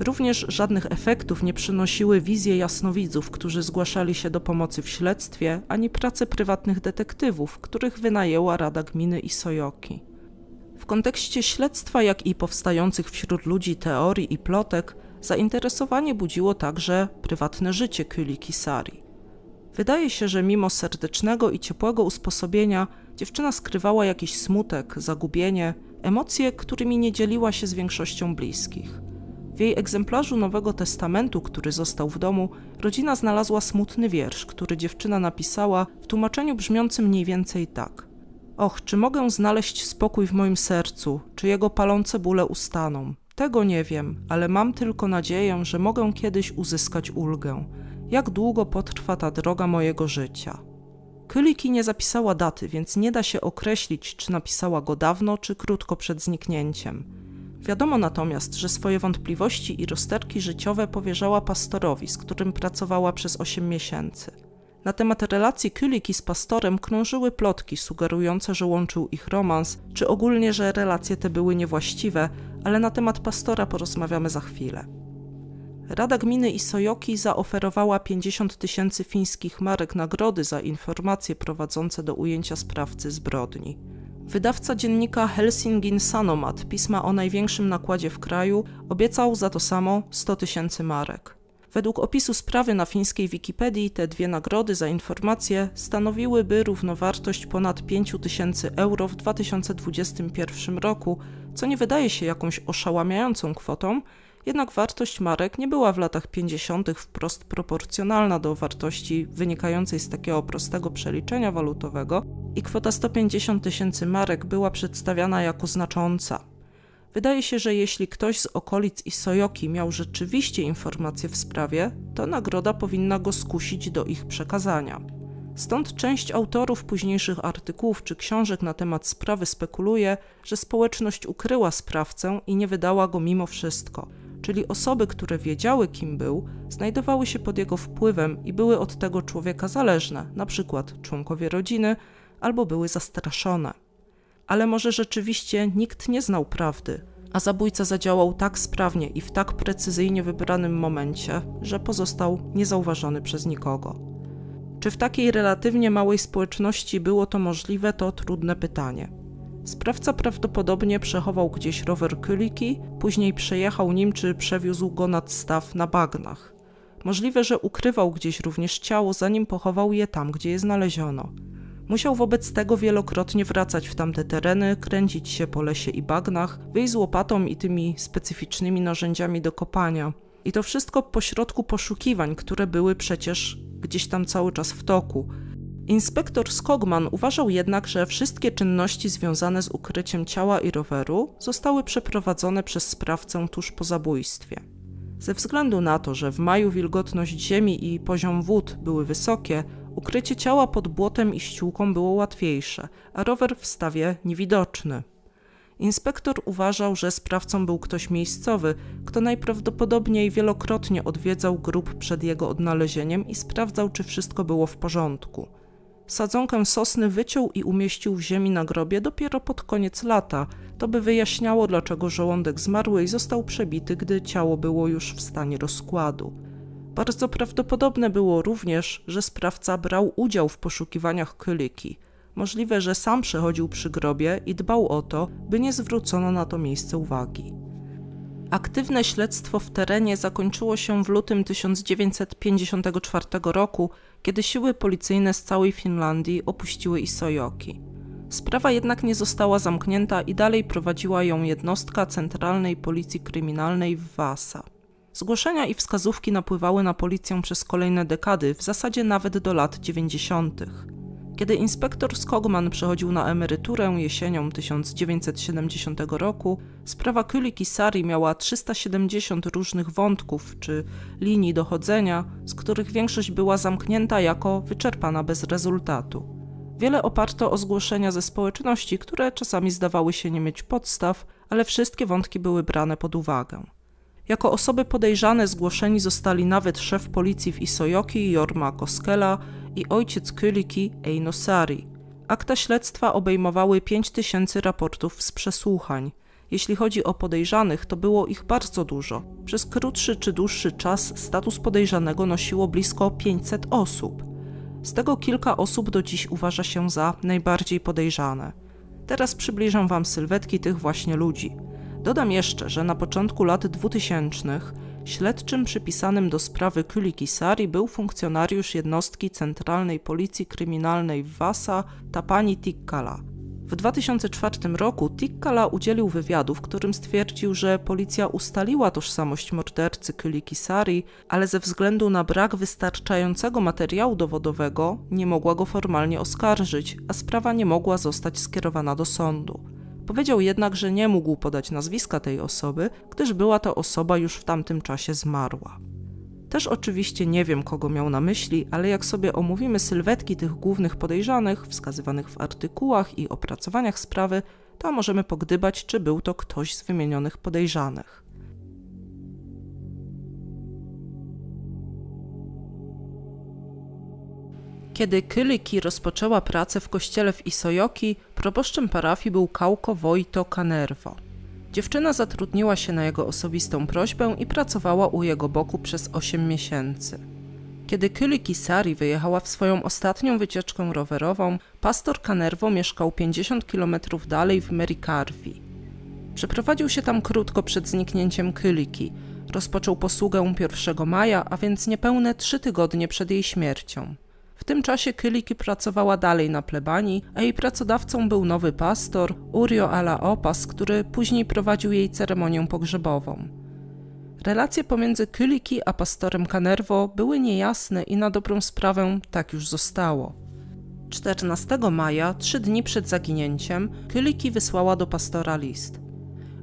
Również żadnych efektów nie przynosiły wizje jasnowidzów, którzy zgłaszali się do pomocy w śledztwie, ani prace prywatnych detektywów, których wynajęła Rada Gminy i Sojoki. W kontekście śledztwa, jak i powstających wśród ludzi teorii i plotek, Zainteresowanie budziło także prywatne życie Kyli Kisari. Wydaje się, że mimo serdecznego i ciepłego usposobienia dziewczyna skrywała jakiś smutek, zagubienie, emocje, którymi nie dzieliła się z większością bliskich. W jej egzemplarzu Nowego Testamentu, który został w domu, rodzina znalazła smutny wiersz, który dziewczyna napisała w tłumaczeniu brzmiącym mniej więcej tak. Och, czy mogę znaleźć spokój w moim sercu, czy jego palące bóle ustaną? Tego nie wiem, ale mam tylko nadzieję, że mogę kiedyś uzyskać ulgę. Jak długo potrwa ta droga mojego życia? Kyliki nie zapisała daty, więc nie da się określić, czy napisała go dawno, czy krótko przed zniknięciem. Wiadomo natomiast, że swoje wątpliwości i rozterki życiowe powierzała pastorowi, z którym pracowała przez 8 miesięcy. Na temat relacji Kyliki z pastorem krążyły plotki sugerujące, że łączył ich romans, czy ogólnie, że relacje te były niewłaściwe, ale na temat pastora porozmawiamy za chwilę. Rada Gminy Isojoki zaoferowała 50 tysięcy fińskich marek nagrody za informacje prowadzące do ujęcia sprawcy zbrodni. Wydawca dziennika Helsingin Sanomat, pisma o największym nakładzie w kraju, obiecał za to samo 100 tysięcy marek. Według opisu sprawy na fińskiej Wikipedii te dwie nagrody za informacje stanowiłyby równowartość ponad 5000 euro w 2021 roku, co nie wydaje się jakąś oszałamiającą kwotą, jednak wartość marek nie była w latach 50. wprost proporcjonalna do wartości wynikającej z takiego prostego przeliczenia walutowego i kwota 150 tysięcy marek była przedstawiana jako znacząca. Wydaje się, że jeśli ktoś z okolic sojoki miał rzeczywiście informacje w sprawie, to nagroda powinna go skusić do ich przekazania. Stąd część autorów późniejszych artykułów czy książek na temat sprawy spekuluje, że społeczność ukryła sprawcę i nie wydała go mimo wszystko. Czyli osoby, które wiedziały kim był, znajdowały się pod jego wpływem i były od tego człowieka zależne, np. członkowie rodziny, albo były zastraszone ale może rzeczywiście nikt nie znał prawdy, a zabójca zadziałał tak sprawnie i w tak precyzyjnie wybranym momencie, że pozostał niezauważony przez nikogo. Czy w takiej relatywnie małej społeczności było to możliwe, to trudne pytanie. Sprawca prawdopodobnie przechował gdzieś rower Kyliki, później przejechał nim czy przewiózł go nad staw na bagnach. Możliwe, że ukrywał gdzieś również ciało, zanim pochował je tam, gdzie je znaleziono. Musiał wobec tego wielokrotnie wracać w tamte tereny, kręcić się po lesie i bagnach, wyjść z łopatą i tymi specyficznymi narzędziami do kopania. I to wszystko pośrodku poszukiwań, które były przecież gdzieś tam cały czas w toku. Inspektor Skogman uważał jednak, że wszystkie czynności związane z ukryciem ciała i roweru zostały przeprowadzone przez sprawcę tuż po zabójstwie. Ze względu na to, że w maju wilgotność ziemi i poziom wód były wysokie, Ukrycie ciała pod błotem i ściółką było łatwiejsze, a rower w stawie niewidoczny. Inspektor uważał, że sprawcą był ktoś miejscowy, kto najprawdopodobniej wielokrotnie odwiedzał grób przed jego odnalezieniem i sprawdzał, czy wszystko było w porządku. Sadzonkę sosny wyciął i umieścił w ziemi na grobie dopiero pod koniec lata, to by wyjaśniało, dlaczego żołądek zmarłej został przebity, gdy ciało było już w stanie rozkładu. Bardzo prawdopodobne było również, że sprawca brał udział w poszukiwaniach Kyliki. Możliwe, że sam przechodził przy grobie i dbał o to, by nie zwrócono na to miejsce uwagi. Aktywne śledztwo w terenie zakończyło się w lutym 1954 roku, kiedy siły policyjne z całej Finlandii opuściły Isojoki. Sprawa jednak nie została zamknięta i dalej prowadziła ją jednostka Centralnej Policji Kryminalnej w Vasa. Zgłoszenia i wskazówki napływały na policję przez kolejne dekady, w zasadzie nawet do lat 90. Kiedy inspektor Skogman przechodził na emeryturę jesienią 1970 roku, sprawa i Sari miała 370 różnych wątków czy linii dochodzenia, z których większość była zamknięta jako wyczerpana bez rezultatu. Wiele oparto o zgłoszenia ze społeczności, które czasami zdawały się nie mieć podstaw, ale wszystkie wątki były brane pod uwagę. Jako osoby podejrzane zgłoszeni zostali nawet szef policji w Isojoki Jorma Koskela i ojciec Kyliki Einosari. Akta śledztwa obejmowały 5000 raportów z przesłuchań. Jeśli chodzi o podejrzanych, to było ich bardzo dużo. Przez krótszy czy dłuższy czas status podejrzanego nosiło blisko 500 osób. Z tego kilka osób do dziś uważa się za najbardziej podejrzane. Teraz przybliżam Wam sylwetki tych właśnie ludzi – Dodam jeszcze, że na początku lat 2000 śledczym przypisanym do sprawy Kulikisari był funkcjonariusz jednostki Centralnej Policji Kryminalnej w Wasa Tapani Tikkala. W 2004 roku Tikkala udzielił wywiadu, w którym stwierdził, że policja ustaliła tożsamość mordercy Kulikisari, ale ze względu na brak wystarczającego materiału dowodowego nie mogła go formalnie oskarżyć, a sprawa nie mogła zostać skierowana do sądu. Powiedział jednak, że nie mógł podać nazwiska tej osoby, gdyż była ta osoba już w tamtym czasie zmarła. Też oczywiście nie wiem, kogo miał na myśli, ale jak sobie omówimy sylwetki tych głównych podejrzanych, wskazywanych w artykułach i opracowaniach sprawy, to możemy pogdybać, czy był to ktoś z wymienionych podejrzanych. Kiedy Kyliki rozpoczęła pracę w kościele w Isojoki, proboszczem parafii był Kałko Wojto Kanerwo. Dziewczyna zatrudniła się na jego osobistą prośbę i pracowała u jego boku przez 8 miesięcy. Kiedy Kyliki Sari wyjechała w swoją ostatnią wycieczkę rowerową, pastor Kanerwo mieszkał 50 km dalej w Merikarwi. Przeprowadził się tam krótko przed zniknięciem Kyliki. Rozpoczął posługę 1 maja, a więc niepełne trzy tygodnie przed jej śmiercią. W tym czasie Kyliki pracowała dalej na plebanii, a jej pracodawcą był nowy pastor, Urio Ala Opas, który później prowadził jej ceremonię pogrzebową. Relacje pomiędzy Kyliki a pastorem Kanerwo były niejasne i na dobrą sprawę tak już zostało. 14 maja, trzy dni przed zaginięciem, Kyliki wysłała do pastora list.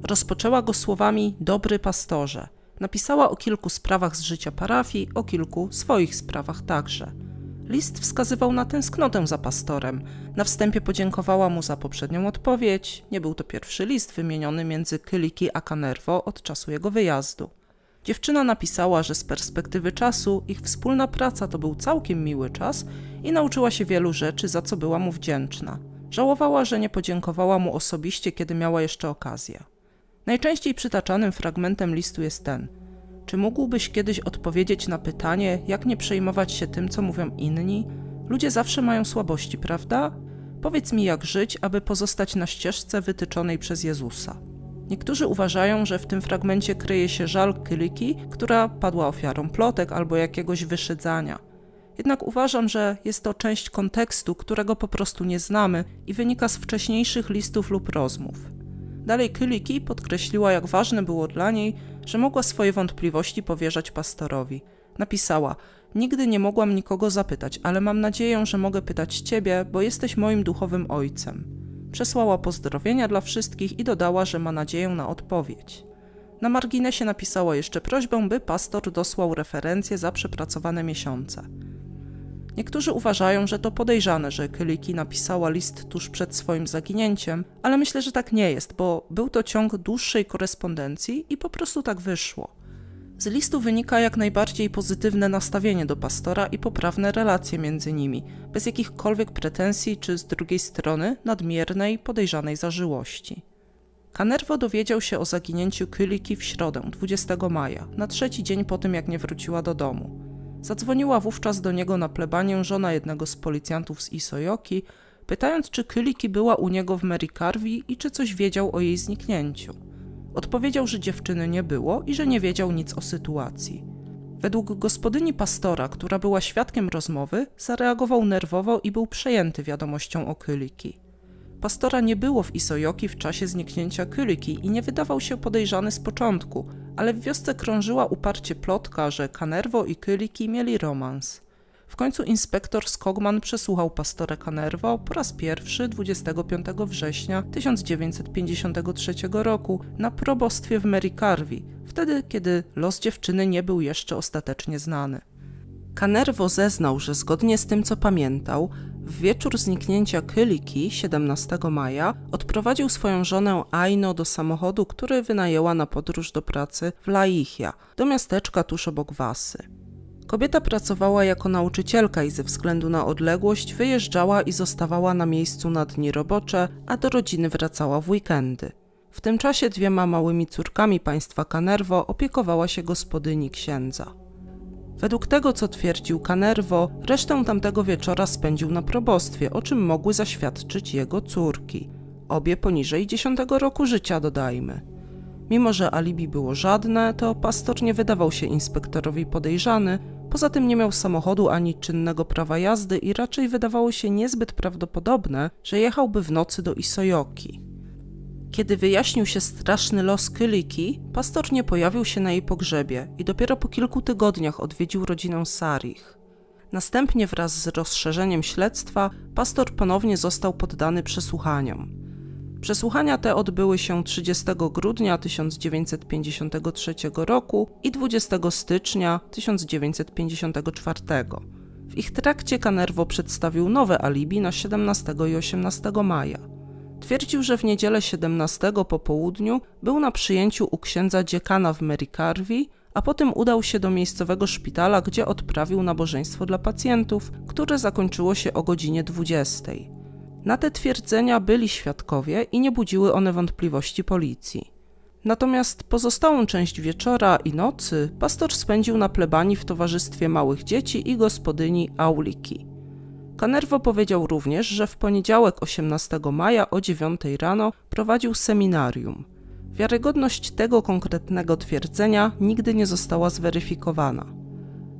Rozpoczęła go słowami dobry pastorze. Napisała o kilku sprawach z życia parafii, o kilku swoich sprawach także. List wskazywał na tęsknotę za pastorem. Na wstępie podziękowała mu za poprzednią odpowiedź. Nie był to pierwszy list wymieniony między Kyliki a Kanerwo od czasu jego wyjazdu. Dziewczyna napisała, że z perspektywy czasu ich wspólna praca to był całkiem miły czas i nauczyła się wielu rzeczy, za co była mu wdzięczna. Żałowała, że nie podziękowała mu osobiście, kiedy miała jeszcze okazję. Najczęściej przytaczanym fragmentem listu jest ten – czy mógłbyś kiedyś odpowiedzieć na pytanie, jak nie przejmować się tym, co mówią inni? Ludzie zawsze mają słabości, prawda? Powiedz mi, jak żyć, aby pozostać na ścieżce wytyczonej przez Jezusa. Niektórzy uważają, że w tym fragmencie kryje się żal Kyliki, która padła ofiarą plotek albo jakiegoś wyszydzania. Jednak uważam, że jest to część kontekstu, którego po prostu nie znamy i wynika z wcześniejszych listów lub rozmów. Dalej Kyliki podkreśliła, jak ważne było dla niej, że mogła swoje wątpliwości powierzać pastorowi. Napisała: Nigdy nie mogłam nikogo zapytać, ale mam nadzieję, że mogę pytać ciebie, bo jesteś moim duchowym ojcem. Przesłała pozdrowienia dla wszystkich i dodała, że ma nadzieję na odpowiedź. Na marginesie napisała jeszcze prośbę, by pastor dosłał referencje za przepracowane miesiące. Niektórzy uważają, że to podejrzane, że Kyliki napisała list tuż przed swoim zaginięciem, ale myślę, że tak nie jest, bo był to ciąg dłuższej korespondencji i po prostu tak wyszło. Z listu wynika jak najbardziej pozytywne nastawienie do pastora i poprawne relacje między nimi, bez jakichkolwiek pretensji czy z drugiej strony nadmiernej, podejrzanej zażyłości. Kanerwo dowiedział się o zaginięciu Kyliki w środę, 20 maja, na trzeci dzień po tym jak nie wróciła do domu. Zadzwoniła wówczas do niego na plebanię żona jednego z policjantów z Isojoki, pytając, czy Kyliki była u niego w Merikarwi i czy coś wiedział o jej zniknięciu. Odpowiedział, że dziewczyny nie było i że nie wiedział nic o sytuacji. Według gospodyni pastora, która była świadkiem rozmowy, zareagował nerwowo i był przejęty wiadomością o Kyliki. Pastora nie było w Isojoki w czasie zniknięcia Kyliki i nie wydawał się podejrzany z początku, ale w wiosce krążyła uparcie plotka, że Kanerwo i Kyliki mieli romans. W końcu inspektor Skogman przesłuchał pastora Kanerwo po raz pierwszy 25 września 1953 roku na probostwie w Merikarwi, wtedy kiedy los dziewczyny nie był jeszcze ostatecznie znany. Kanerwo zeznał, że zgodnie z tym co pamiętał, w wieczór zniknięcia Kyliki 17 maja odprowadził swoją żonę Aino do samochodu, który wynajęła na podróż do pracy w Laichia, do miasteczka tuż obok Wasy. Kobieta pracowała jako nauczycielka i ze względu na odległość wyjeżdżała i zostawała na miejscu na dni robocze, a do rodziny wracała w weekendy. W tym czasie dwiema małymi córkami państwa Kanerwo opiekowała się gospodyni księdza. Według tego, co twierdził Kanerwo, resztę tamtego wieczora spędził na probostwie, o czym mogły zaświadczyć jego córki. Obie poniżej 10 roku życia, dodajmy. Mimo, że alibi było żadne, to pastor nie wydawał się inspektorowi podejrzany, poza tym nie miał samochodu ani czynnego prawa jazdy i raczej wydawało się niezbyt prawdopodobne, że jechałby w nocy do Isojoki. Kiedy wyjaśnił się straszny los Kyliki, pastor nie pojawił się na jej pogrzebie i dopiero po kilku tygodniach odwiedził rodzinę Sarich. Następnie wraz z rozszerzeniem śledztwa pastor ponownie został poddany przesłuchaniom. Przesłuchania te odbyły się 30 grudnia 1953 roku i 20 stycznia 1954. W ich trakcie Kanerwo przedstawił nowe alibi na 17 i 18 maja. Twierdził, że w niedzielę 17 po południu był na przyjęciu u księdza dziekana w Merikarwi, a potem udał się do miejscowego szpitala, gdzie odprawił nabożeństwo dla pacjentów, które zakończyło się o godzinie 20. Na te twierdzenia byli świadkowie i nie budziły one wątpliwości policji. Natomiast pozostałą część wieczora i nocy pastor spędził na plebanii w towarzystwie małych dzieci i gospodyni Auliki. Kanerwo powiedział również, że w poniedziałek 18 maja o 9 rano prowadził seminarium. Wiarygodność tego konkretnego twierdzenia nigdy nie została zweryfikowana.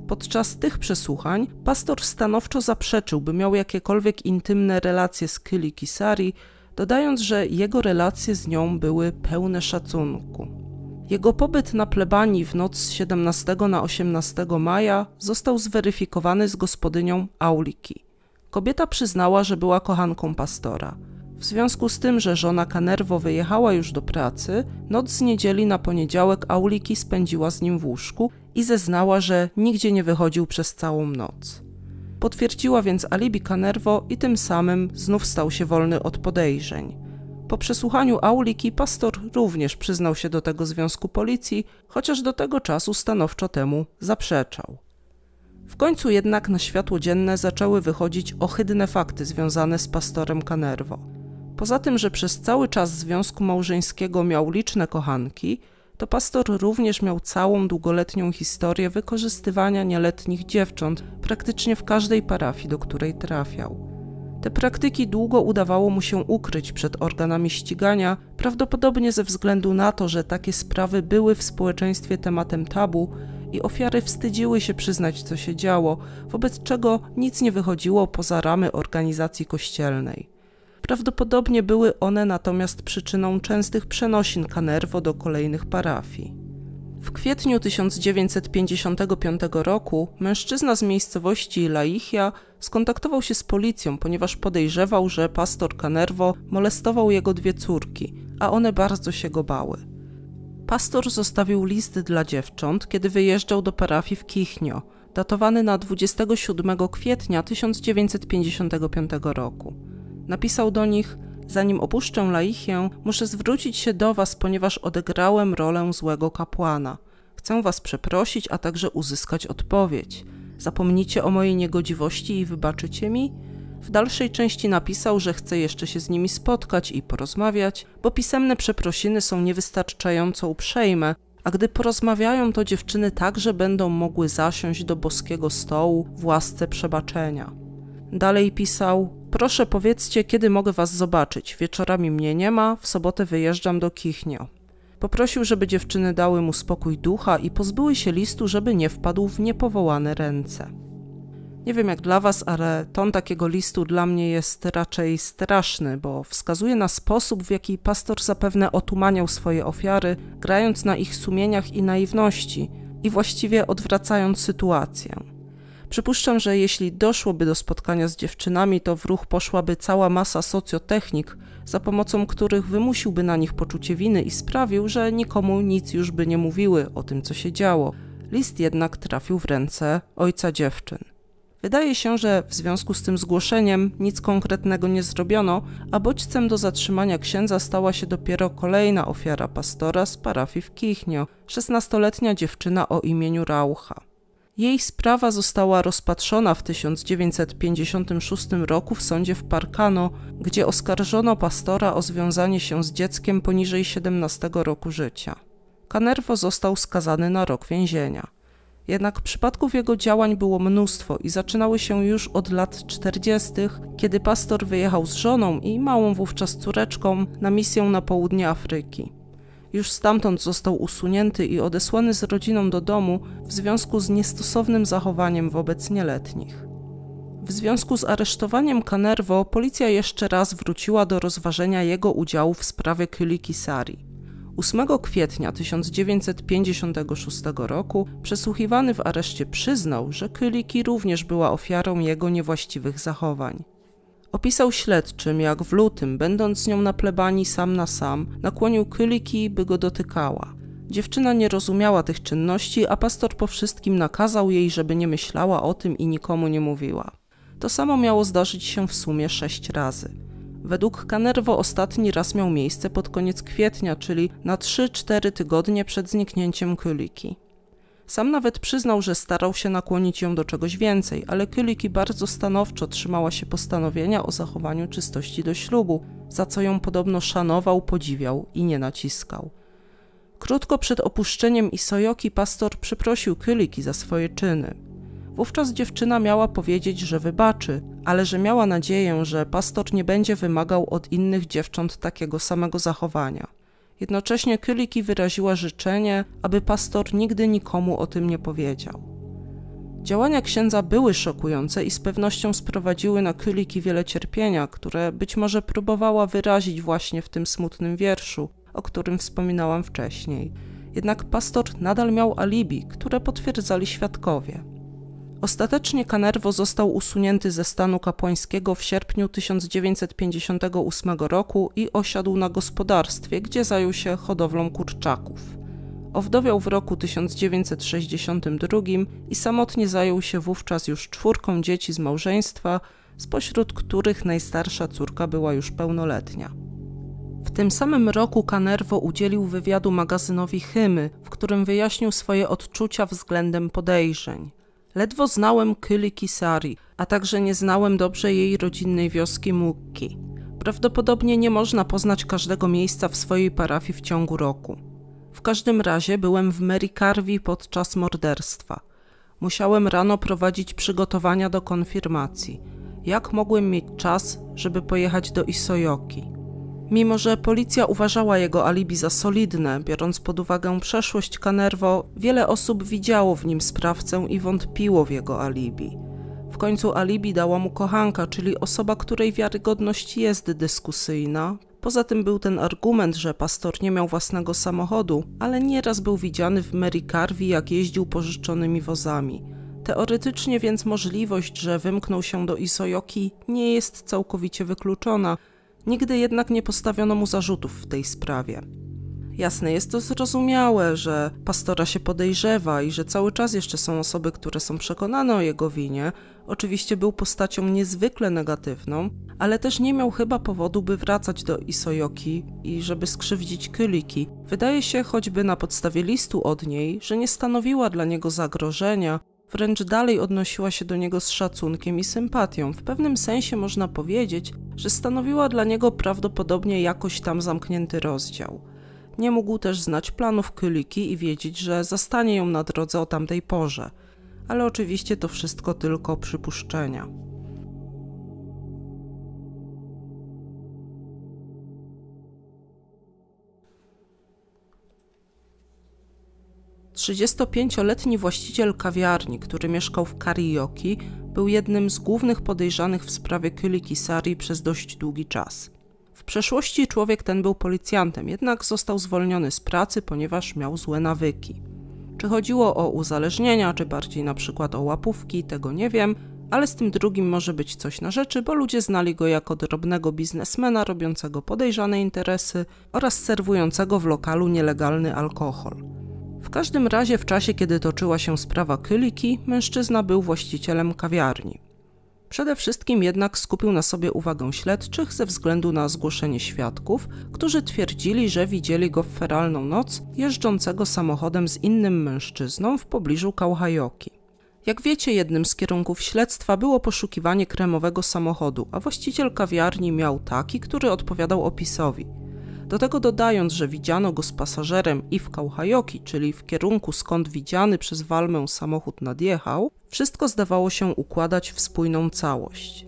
Podczas tych przesłuchań pastor stanowczo zaprzeczył, by miał jakiekolwiek intymne relacje z Kyli Kisari, dodając, że jego relacje z nią były pełne szacunku. Jego pobyt na plebanii w noc z 17 na 18 maja został zweryfikowany z gospodynią Auliki kobieta przyznała, że była kochanką pastora. W związku z tym, że żona Kanerwo wyjechała już do pracy, noc z niedzieli na poniedziałek Auliki spędziła z nim w łóżku i zeznała, że nigdzie nie wychodził przez całą noc. Potwierdziła więc alibi Kanerwo i tym samym znów stał się wolny od podejrzeń. Po przesłuchaniu Auliki pastor również przyznał się do tego związku policji, chociaż do tego czasu stanowczo temu zaprzeczał. W końcu jednak na światło dzienne zaczęły wychodzić ohydne fakty związane z pastorem Kanerwo. Poza tym, że przez cały czas związku małżeńskiego miał liczne kochanki, to pastor również miał całą długoletnią historię wykorzystywania nieletnich dziewcząt praktycznie w każdej parafii, do której trafiał. Te praktyki długo udawało mu się ukryć przed organami ścigania, prawdopodobnie ze względu na to, że takie sprawy były w społeczeństwie tematem tabu i ofiary wstydziły się przyznać, co się działo, wobec czego nic nie wychodziło poza ramy organizacji kościelnej. Prawdopodobnie były one natomiast przyczyną częstych przenosin Kanerwo do kolejnych parafii. W kwietniu 1955 roku mężczyzna z miejscowości Laichia skontaktował się z policją, ponieważ podejrzewał, że pastor Kanerwo molestował jego dwie córki, a one bardzo się go bały. Pastor zostawił list dla dziewcząt, kiedy wyjeżdżał do parafii w Kichnio, datowany na 27 kwietnia 1955 roku. Napisał do nich: Zanim opuszczę Laichię, muszę zwrócić się do was, ponieważ odegrałem rolę złego kapłana. Chcę was przeprosić, a także uzyskać odpowiedź. Zapomnicie o mojej niegodziwości i wybaczycie mi? W dalszej części napisał, że chce jeszcze się z nimi spotkać i porozmawiać, bo pisemne przeprosiny są niewystarczająco uprzejme, a gdy porozmawiają, to dziewczyny także będą mogły zasiąść do boskiego stołu w łasce przebaczenia. Dalej pisał: Proszę powiedzcie, kiedy mogę was zobaczyć. Wieczorami mnie nie ma, w sobotę wyjeżdżam do Kichnio. Poprosił, żeby dziewczyny dały mu spokój ducha i pozbyły się listu, żeby nie wpadł w niepowołane ręce. Nie wiem jak dla Was, ale ton takiego listu dla mnie jest raczej straszny, bo wskazuje na sposób, w jaki pastor zapewne otumaniał swoje ofiary, grając na ich sumieniach i naiwności i właściwie odwracając sytuację. Przypuszczam, że jeśli doszłoby do spotkania z dziewczynami, to w ruch poszłaby cała masa socjotechnik, za pomocą których wymusiłby na nich poczucie winy i sprawił, że nikomu nic już by nie mówiły o tym, co się działo. List jednak trafił w ręce ojca dziewczyn. Wydaje się, że w związku z tym zgłoszeniem nic konkretnego nie zrobiono, a bodźcem do zatrzymania księdza stała się dopiero kolejna ofiara pastora z parafii w Kichnio, 16-letnia dziewczyna o imieniu Raucha. Jej sprawa została rozpatrzona w 1956 roku w sądzie w Parkano, gdzie oskarżono pastora o związanie się z dzieckiem poniżej 17 roku życia. Kanerwo został skazany na rok więzienia. Jednak przypadków jego działań było mnóstwo i zaczynały się już od lat 40., kiedy pastor wyjechał z żoną i małą wówczas córeczką na misję na południe Afryki. Już stamtąd został usunięty i odesłany z rodziną do domu w związku z niestosownym zachowaniem wobec nieletnich. W związku z aresztowaniem Kanerwo policja jeszcze raz wróciła do rozważenia jego udziału w sprawie Kyliki Sari. 8 kwietnia 1956 roku przesłuchiwany w areszcie przyznał, że Kyliki również była ofiarą jego niewłaściwych zachowań. Opisał śledczym, jak w lutym, będąc z nią na plebanii sam na sam, nakłonił Kyliki, by go dotykała. Dziewczyna nie rozumiała tych czynności, a pastor po wszystkim nakazał jej, żeby nie myślała o tym i nikomu nie mówiła. To samo miało zdarzyć się w sumie sześć razy. Według Kanerwo ostatni raz miał miejsce pod koniec kwietnia, czyli na 3-4 tygodnie przed zniknięciem Kyliki. Sam nawet przyznał, że starał się nakłonić ją do czegoś więcej, ale Kyliki bardzo stanowczo trzymała się postanowienia o zachowaniu czystości do ślubu, za co ją podobno szanował, podziwiał i nie naciskał. Krótko przed opuszczeniem Isojoki pastor przeprosił Kyliki za swoje czyny. Wówczas dziewczyna miała powiedzieć, że wybaczy, ale że miała nadzieję, że pastor nie będzie wymagał od innych dziewcząt takiego samego zachowania. Jednocześnie Kyliki wyraziła życzenie, aby pastor nigdy nikomu o tym nie powiedział. Działania księdza były szokujące i z pewnością sprowadziły na Kyliki wiele cierpienia, które być może próbowała wyrazić właśnie w tym smutnym wierszu, o którym wspominałam wcześniej. Jednak pastor nadal miał alibi, które potwierdzali świadkowie. Ostatecznie Kanerwo został usunięty ze stanu kapłańskiego w sierpniu 1958 roku i osiadł na gospodarstwie, gdzie zajął się hodowlą kurczaków. Owdowiał w roku 1962 i samotnie zajął się wówczas już czwórką dzieci z małżeństwa, spośród których najstarsza córka była już pełnoletnia. W tym samym roku Kanerwo udzielił wywiadu magazynowi Chymy, w którym wyjaśnił swoje odczucia względem podejrzeń. Ledwo znałem Kyli Kisari, a także nie znałem dobrze jej rodzinnej wioski Mukki. Prawdopodobnie nie można poznać każdego miejsca w swojej parafii w ciągu roku. W każdym razie byłem w Merikarwi podczas morderstwa. Musiałem rano prowadzić przygotowania do konfirmacji. Jak mogłem mieć czas, żeby pojechać do Isojoki? Mimo, że policja uważała jego alibi za solidne, biorąc pod uwagę przeszłość Kanerwo, wiele osób widziało w nim sprawcę i wątpiło w jego alibi. W końcu alibi dała mu kochanka, czyli osoba, której wiarygodność jest dyskusyjna. Poza tym był ten argument, że pastor nie miał własnego samochodu, ale nieraz był widziany w Mary Carvey, jak jeździł pożyczonymi wozami. Teoretycznie więc możliwość, że wymknął się do Isojoki, nie jest całkowicie wykluczona – Nigdy jednak nie postawiono mu zarzutów w tej sprawie. Jasne, jest to zrozumiałe, że pastora się podejrzewa i że cały czas jeszcze są osoby, które są przekonane o jego winie. Oczywiście był postacią niezwykle negatywną, ale też nie miał chyba powodu, by wracać do Isojoki i żeby skrzywdzić Kyliki. Wydaje się choćby na podstawie listu od niej, że nie stanowiła dla niego zagrożenia wręcz dalej odnosiła się do niego z szacunkiem i sympatią. W pewnym sensie można powiedzieć, że stanowiła dla niego prawdopodobnie jakoś tam zamknięty rozdział. Nie mógł też znać planów Kyliki i wiedzieć, że zastanie ją na drodze o tamtej porze. Ale oczywiście to wszystko tylko przypuszczenia. 35-letni właściciel kawiarni, który mieszkał w Karioki, był jednym z głównych podejrzanych w sprawie Kyli Kisari przez dość długi czas. W przeszłości człowiek ten był policjantem, jednak został zwolniony z pracy, ponieważ miał złe nawyki. Czy chodziło o uzależnienia, czy bardziej na przykład o łapówki, tego nie wiem, ale z tym drugim może być coś na rzeczy, bo ludzie znali go jako drobnego biznesmena robiącego podejrzane interesy oraz serwującego w lokalu nielegalny alkohol. W każdym razie w czasie, kiedy toczyła się sprawa Kyliki, mężczyzna był właścicielem kawiarni. Przede wszystkim jednak skupił na sobie uwagę śledczych ze względu na zgłoszenie świadków, którzy twierdzili, że widzieli go w feralną noc jeżdżącego samochodem z innym mężczyzną w pobliżu Kauhajoki. Jak wiecie, jednym z kierunków śledztwa było poszukiwanie kremowego samochodu, a właściciel kawiarni miał taki, który odpowiadał opisowi – do tego dodając, że widziano go z pasażerem i w Kauhajoki, czyli w kierunku skąd widziany przez Walmę samochód nadjechał, wszystko zdawało się układać w spójną całość.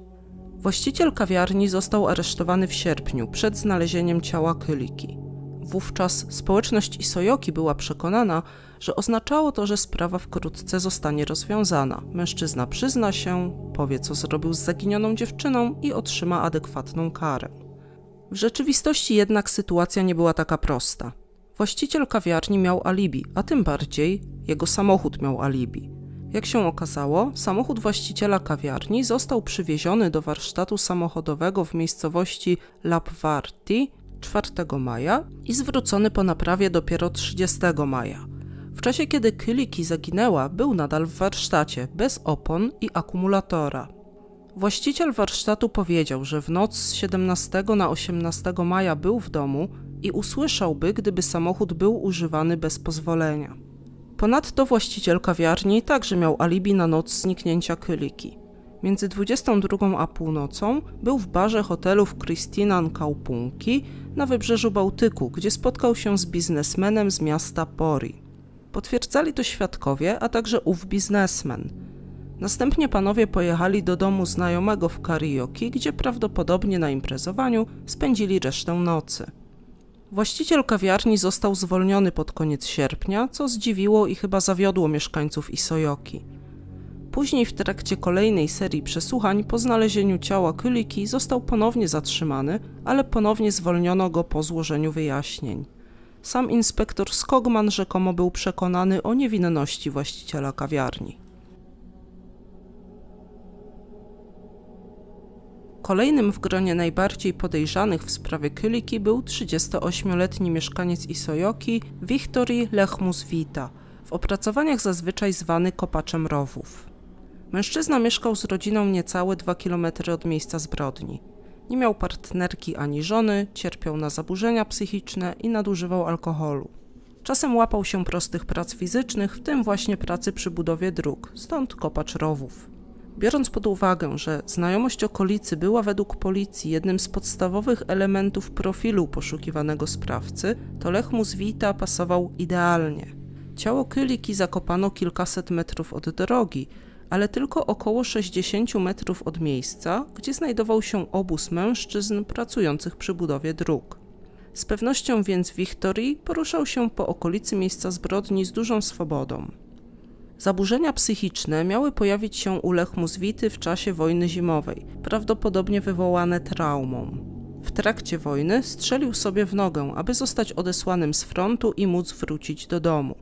Właściciel kawiarni został aresztowany w sierpniu przed znalezieniem ciała Kyliki. Wówczas społeczność Isojoki była przekonana, że oznaczało to, że sprawa wkrótce zostanie rozwiązana. Mężczyzna przyzna się, powie co zrobił z zaginioną dziewczyną i otrzyma adekwatną karę. W rzeczywistości jednak sytuacja nie była taka prosta. Właściciel kawiarni miał alibi, a tym bardziej jego samochód miał alibi. Jak się okazało, samochód właściciela kawiarni został przywieziony do warsztatu samochodowego w miejscowości Lapwarti 4 maja i zwrócony po naprawie dopiero 30 maja. W czasie kiedy Kyliki zaginęła, był nadal w warsztacie, bez opon i akumulatora. Właściciel warsztatu powiedział, że w noc z 17 na 18 maja był w domu i usłyszałby, gdyby samochód był używany bez pozwolenia. Ponadto właściciel kawiarni także miał alibi na noc zniknięcia Kyliki. Między 22 a północą był w barze hotelu w Kristinan Kaupunki na wybrzeżu Bałtyku, gdzie spotkał się z biznesmenem z miasta Pori. Potwierdzali to świadkowie, a także ów biznesmen – Następnie panowie pojechali do domu znajomego w karaoke, gdzie prawdopodobnie na imprezowaniu spędzili resztę nocy. Właściciel kawiarni został zwolniony pod koniec sierpnia, co zdziwiło i chyba zawiodło mieszkańców Isojoki. Później w trakcie kolejnej serii przesłuchań po znalezieniu ciała Kyliki został ponownie zatrzymany, ale ponownie zwolniono go po złożeniu wyjaśnień. Sam inspektor Skogman rzekomo był przekonany o niewinności właściciela kawiarni. Kolejnym w gronie najbardziej podejrzanych w sprawie Kyliki był 38-letni mieszkaniec Isojoki Wiktori Vita, w opracowaniach zazwyczaj zwany kopaczem rowów. Mężczyzna mieszkał z rodziną niecałe 2 km od miejsca zbrodni. Nie miał partnerki ani żony, cierpiał na zaburzenia psychiczne i nadużywał alkoholu. Czasem łapał się prostych prac fizycznych, w tym właśnie pracy przy budowie dróg, stąd kopacz rowów. Biorąc pod uwagę, że znajomość okolicy była według policji jednym z podstawowych elementów profilu poszukiwanego sprawcy, to Lech Muzwita pasował idealnie. Ciało Kyliki zakopano kilkaset metrów od drogi, ale tylko około 60 metrów od miejsca, gdzie znajdował się obóz mężczyzn pracujących przy budowie dróg. Z pewnością więc Wiktorii poruszał się po okolicy miejsca zbrodni z dużą swobodą. Zaburzenia psychiczne miały pojawić się u Muzwity w czasie wojny zimowej, prawdopodobnie wywołane traumą. W trakcie wojny strzelił sobie w nogę, aby zostać odesłanym z frontu i móc wrócić do domu.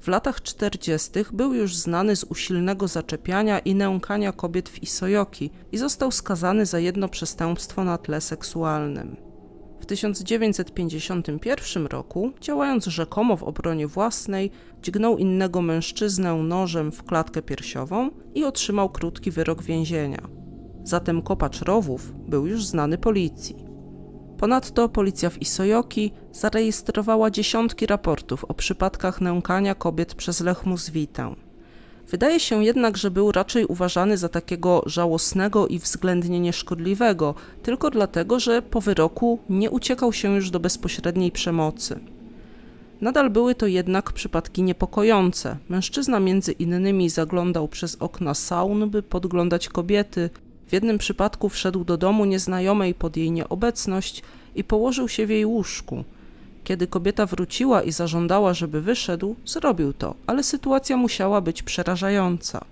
W latach 40. był już znany z usilnego zaczepiania i nękania kobiet w Isojoki i został skazany za jedno przestępstwo na tle seksualnym. W 1951 roku, działając rzekomo w obronie własnej, dźgnął innego mężczyznę nożem w klatkę piersiową i otrzymał krótki wyrok więzienia. Zatem kopacz rowów był już znany policji. Ponadto policja w Isojoki zarejestrowała dziesiątki raportów o przypadkach nękania kobiet przez lechmuswitę. Wydaje się jednak, że był raczej uważany za takiego żałosnego i względnie nieszkodliwego, tylko dlatego, że po wyroku nie uciekał się już do bezpośredniej przemocy. Nadal były to jednak przypadki niepokojące. Mężczyzna między innymi zaglądał przez okna saun, by podglądać kobiety. W jednym przypadku wszedł do domu nieznajomej pod jej nieobecność i położył się w jej łóżku – kiedy kobieta wróciła i zażądała, żeby wyszedł, zrobił to, ale sytuacja musiała być przerażająca.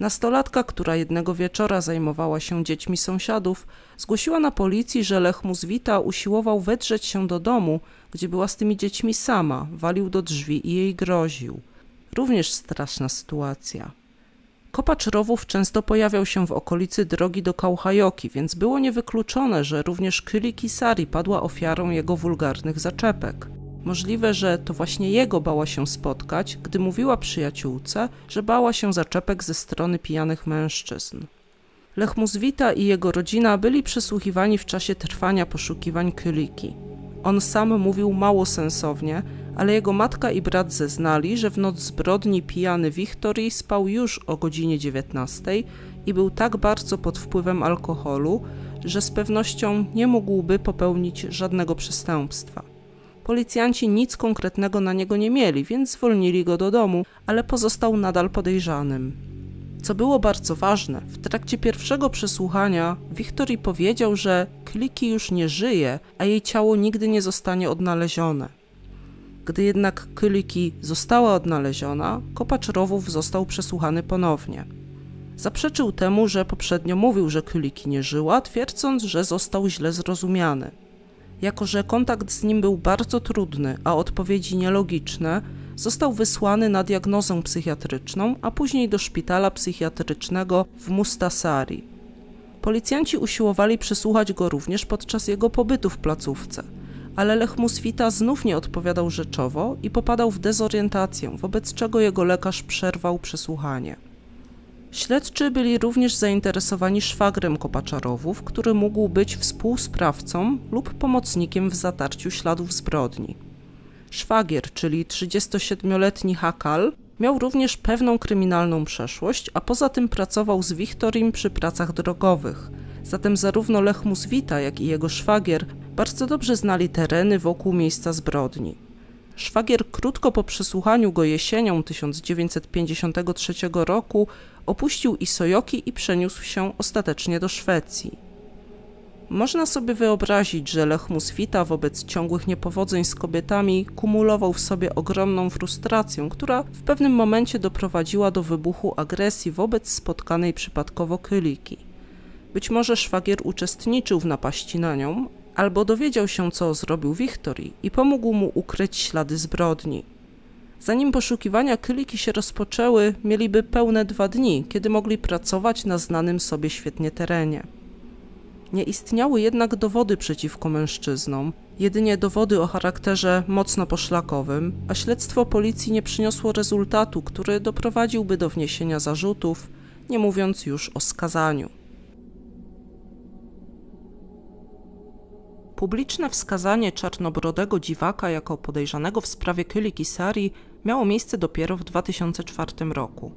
Nastolatka, która jednego wieczora zajmowała się dziećmi sąsiadów, zgłosiła na policji, że Lech Muzwita usiłował wedrzeć się do domu, gdzie była z tymi dziećmi sama, walił do drzwi i jej groził. Również straszna sytuacja. Kopacz rowów często pojawiał się w okolicy drogi do Kauhajoki, więc było niewykluczone, że również Kyliki Sari padła ofiarą jego wulgarnych zaczepek. Możliwe, że to właśnie jego bała się spotkać, gdy mówiła przyjaciółce, że bała się zaczepek ze strony pijanych mężczyzn. Lech Muzwita i jego rodzina byli przesłuchiwani w czasie trwania poszukiwań Kyliki. On sam mówił mało sensownie, ale jego matka i brat zeznali, że w noc zbrodni pijany Wiktorii spał już o godzinie 19 i był tak bardzo pod wpływem alkoholu, że z pewnością nie mógłby popełnić żadnego przestępstwa. Policjanci nic konkretnego na niego nie mieli, więc zwolnili go do domu, ale pozostał nadal podejrzanym. Co było bardzo ważne, w trakcie pierwszego przesłuchania Wiktorii powiedział, że Kliki już nie żyje, a jej ciało nigdy nie zostanie odnalezione. Gdy jednak Kyliki została odnaleziona, kopacz rowów został przesłuchany ponownie. Zaprzeczył temu, że poprzednio mówił, że Kyliki nie żyła, twierdząc, że został źle zrozumiany. Jako, że kontakt z nim był bardzo trudny, a odpowiedzi nielogiczne, został wysłany na diagnozę psychiatryczną, a później do szpitala psychiatrycznego w Mustasari. Policjanci usiłowali przesłuchać go również podczas jego pobytu w placówce – ale Lech Muswita znów nie odpowiadał rzeczowo i popadał w dezorientację, wobec czego jego lekarz przerwał przesłuchanie. Śledczy byli również zainteresowani szwagrem Kopaczarowów, który mógł być współsprawcą lub pomocnikiem w zatarciu śladów zbrodni. Szwagier, czyli 37-letni Hakal, miał również pewną kryminalną przeszłość, a poza tym pracował z Wiktorim przy pracach drogowych – Zatem zarówno Lech Muswita, jak i jego szwagier bardzo dobrze znali tereny wokół miejsca zbrodni. Szwagier krótko po przesłuchaniu go jesienią 1953 roku opuścił Isojoki i przeniósł się ostatecznie do Szwecji. Można sobie wyobrazić, że Lech Muswita wobec ciągłych niepowodzeń z kobietami kumulował w sobie ogromną frustrację, która w pewnym momencie doprowadziła do wybuchu agresji wobec spotkanej przypadkowo Kyliki. Być może szwagier uczestniczył w napaści na nią, albo dowiedział się, co zrobił Wiktorii i pomógł mu ukryć ślady zbrodni. Zanim poszukiwania Kyliki się rozpoczęły, mieliby pełne dwa dni, kiedy mogli pracować na znanym sobie świetnie terenie. Nie istniały jednak dowody przeciwko mężczyznom, jedynie dowody o charakterze mocno poszlakowym, a śledztwo policji nie przyniosło rezultatu, który doprowadziłby do wniesienia zarzutów, nie mówiąc już o skazaniu. Publiczne wskazanie czarnobrodego dziwaka jako podejrzanego w sprawie Kyli Kisari miało miejsce dopiero w 2004 roku.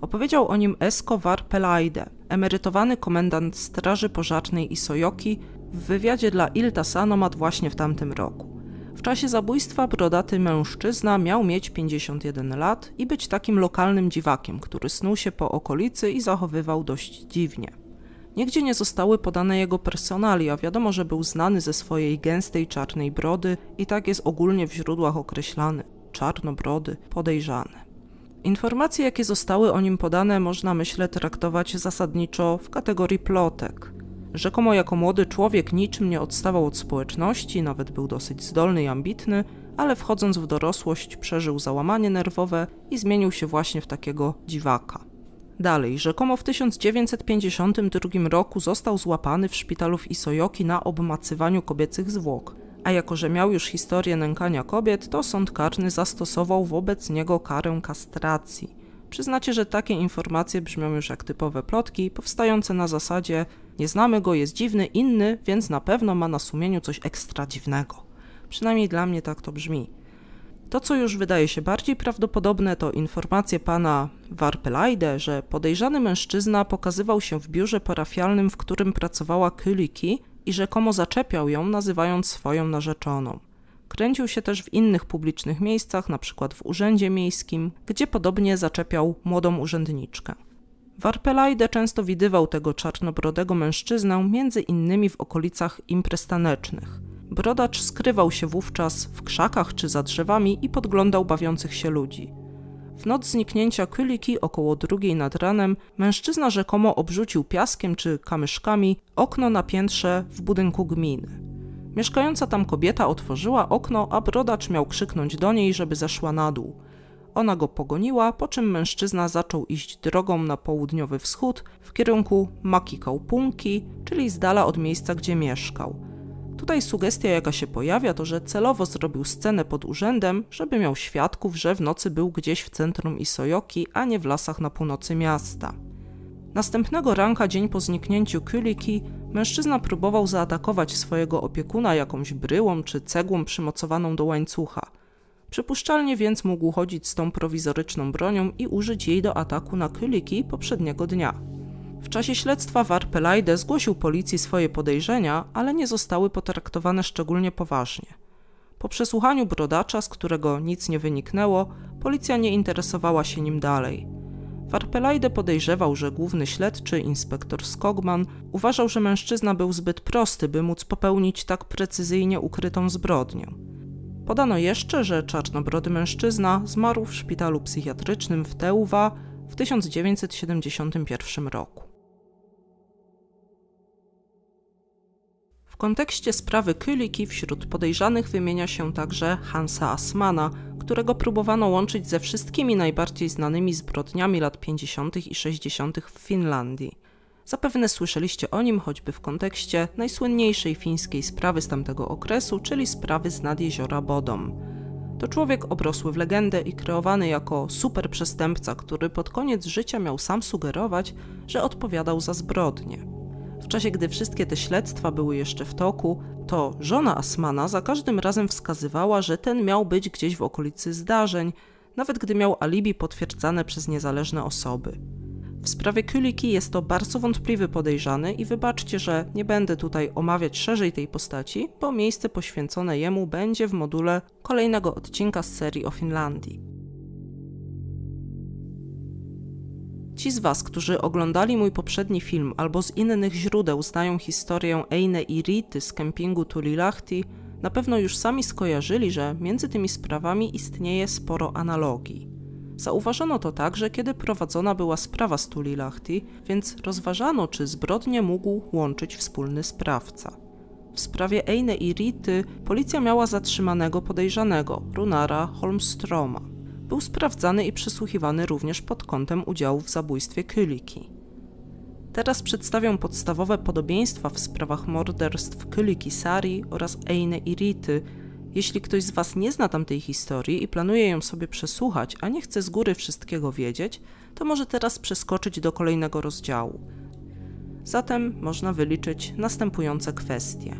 Opowiedział o nim Escobar Pelaide, emerytowany komendant Straży Pożarnej Sojoki, w wywiadzie dla Ilta Sanomat właśnie w tamtym roku. W czasie zabójstwa brodaty mężczyzna miał mieć 51 lat i być takim lokalnym dziwakiem, który snuł się po okolicy i zachowywał dość dziwnie. Nigdzie nie zostały podane jego personalia, wiadomo, że był znany ze swojej gęstej czarnej brody i tak jest ogólnie w źródłach określany czarnobrody, podejrzany. Informacje, jakie zostały o nim podane, można myślę traktować zasadniczo w kategorii plotek. Rzekomo jako młody człowiek niczym nie odstawał od społeczności, nawet był dosyć zdolny i ambitny, ale wchodząc w dorosłość przeżył załamanie nerwowe i zmienił się właśnie w takiego dziwaka. Dalej, rzekomo w 1952 roku został złapany w szpitalu w Isojoki na obmacywaniu kobiecych zwłok, a jako że miał już historię nękania kobiet, to sąd karny zastosował wobec niego karę kastracji. Przyznacie, że takie informacje brzmią już jak typowe plotki, powstające na zasadzie nie znamy go, jest dziwny, inny, więc na pewno ma na sumieniu coś ekstra dziwnego. Przynajmniej dla mnie tak to brzmi. To, co już wydaje się bardziej prawdopodobne, to informacje pana Warpelajde, że podejrzany mężczyzna pokazywał się w biurze parafialnym, w którym pracowała Kyliki i rzekomo zaczepiał ją, nazywając swoją narzeczoną. Kręcił się też w innych publicznych miejscach, np. w urzędzie miejskim, gdzie podobnie zaczepiał młodą urzędniczkę. Warpelajde często widywał tego czarnobrodego mężczyznę między innymi w okolicach imprez tanecznych – Brodacz skrywał się wówczas w krzakach czy za drzewami i podglądał bawiących się ludzi. W noc zniknięcia Kyliki około drugiej nad ranem mężczyzna rzekomo obrzucił piaskiem czy kamyszkami okno na piętrze w budynku gminy. Mieszkająca tam kobieta otworzyła okno, a brodacz miał krzyknąć do niej, żeby zeszła na dół. Ona go pogoniła, po czym mężczyzna zaczął iść drogą na południowy wschód w kierunku Makikałpunki, czyli z dala od miejsca, gdzie mieszkał. Tutaj sugestia, jaka się pojawia, to że celowo zrobił scenę pod urzędem, żeby miał świadków, że w nocy był gdzieś w centrum Isojoki, a nie w lasach na północy miasta. Następnego ranka, dzień po zniknięciu Kuliki, mężczyzna próbował zaatakować swojego opiekuna jakąś bryłą czy cegłą przymocowaną do łańcucha. Przypuszczalnie więc mógł chodzić z tą prowizoryczną bronią i użyć jej do ataku na Kuliki poprzedniego dnia. W czasie śledztwa Warpelajde zgłosił policji swoje podejrzenia, ale nie zostały potraktowane szczególnie poważnie. Po przesłuchaniu brodacza, z którego nic nie wyniknęło, policja nie interesowała się nim dalej. Warpelajde podejrzewał, że główny śledczy, inspektor Skogman, uważał, że mężczyzna był zbyt prosty, by móc popełnić tak precyzyjnie ukrytą zbrodnię. Podano jeszcze, że czarnobrody mężczyzna zmarł w szpitalu psychiatrycznym w Teuwa w 1971 roku. kontekście sprawy Kyliki wśród podejrzanych wymienia się także Hansa Asmana, którego próbowano łączyć ze wszystkimi najbardziej znanymi zbrodniami lat 50. i 60. w Finlandii. Zapewne słyszeliście o nim choćby w kontekście najsłynniejszej fińskiej sprawy z tamtego okresu, czyli sprawy z nad jeziora Bodom. To człowiek obrosły w legendę i kreowany jako super przestępca, który pod koniec życia miał sam sugerować, że odpowiadał za zbrodnie. W czasie gdy wszystkie te śledztwa były jeszcze w toku, to żona Asmana za każdym razem wskazywała, że ten miał być gdzieś w okolicy zdarzeń, nawet gdy miał alibi potwierdzane przez niezależne osoby. W sprawie Kuliki jest to bardzo wątpliwy podejrzany i wybaczcie, że nie będę tutaj omawiać szerzej tej postaci, bo miejsce poświęcone jemu będzie w module kolejnego odcinka z serii o Finlandii. Ci z Was, którzy oglądali mój poprzedni film albo z innych źródeł znają historię Eine i Rity z kempingu Tulilahti, na pewno już sami skojarzyli, że między tymi sprawami istnieje sporo analogii. Zauważono to także, kiedy prowadzona była sprawa z Tulilahti, więc rozważano, czy zbrodnie mógł łączyć wspólny sprawca. W sprawie Eine i Rity policja miała zatrzymanego podejrzanego, Runara Holmstroma był sprawdzany i przesłuchiwany również pod kątem udziału w zabójstwie Kyliki. Teraz przedstawię podstawowe podobieństwa w sprawach morderstw Kyliki Sari oraz Eine Irity. Jeśli ktoś z Was nie zna tamtej historii i planuje ją sobie przesłuchać, a nie chce z góry wszystkiego wiedzieć, to może teraz przeskoczyć do kolejnego rozdziału. Zatem można wyliczyć następujące kwestie.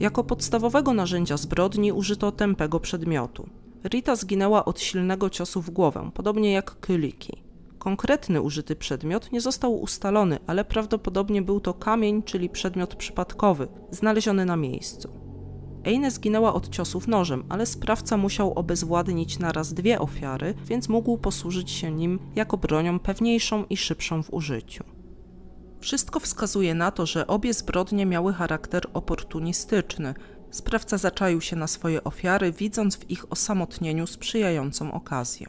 Jako podstawowego narzędzia zbrodni użyto tępego przedmiotu. Rita zginęła od silnego ciosu w głowę, podobnie jak Kyliki. Konkretny użyty przedmiot nie został ustalony, ale prawdopodobnie był to kamień, czyli przedmiot przypadkowy, znaleziony na miejscu. Eine zginęła od ciosów nożem, ale sprawca musiał obezwładnić naraz dwie ofiary, więc mógł posłużyć się nim jako bronią pewniejszą i szybszą w użyciu. Wszystko wskazuje na to, że obie zbrodnie miały charakter oportunistyczny, Sprawca zaczaił się na swoje ofiary, widząc w ich osamotnieniu sprzyjającą okazję.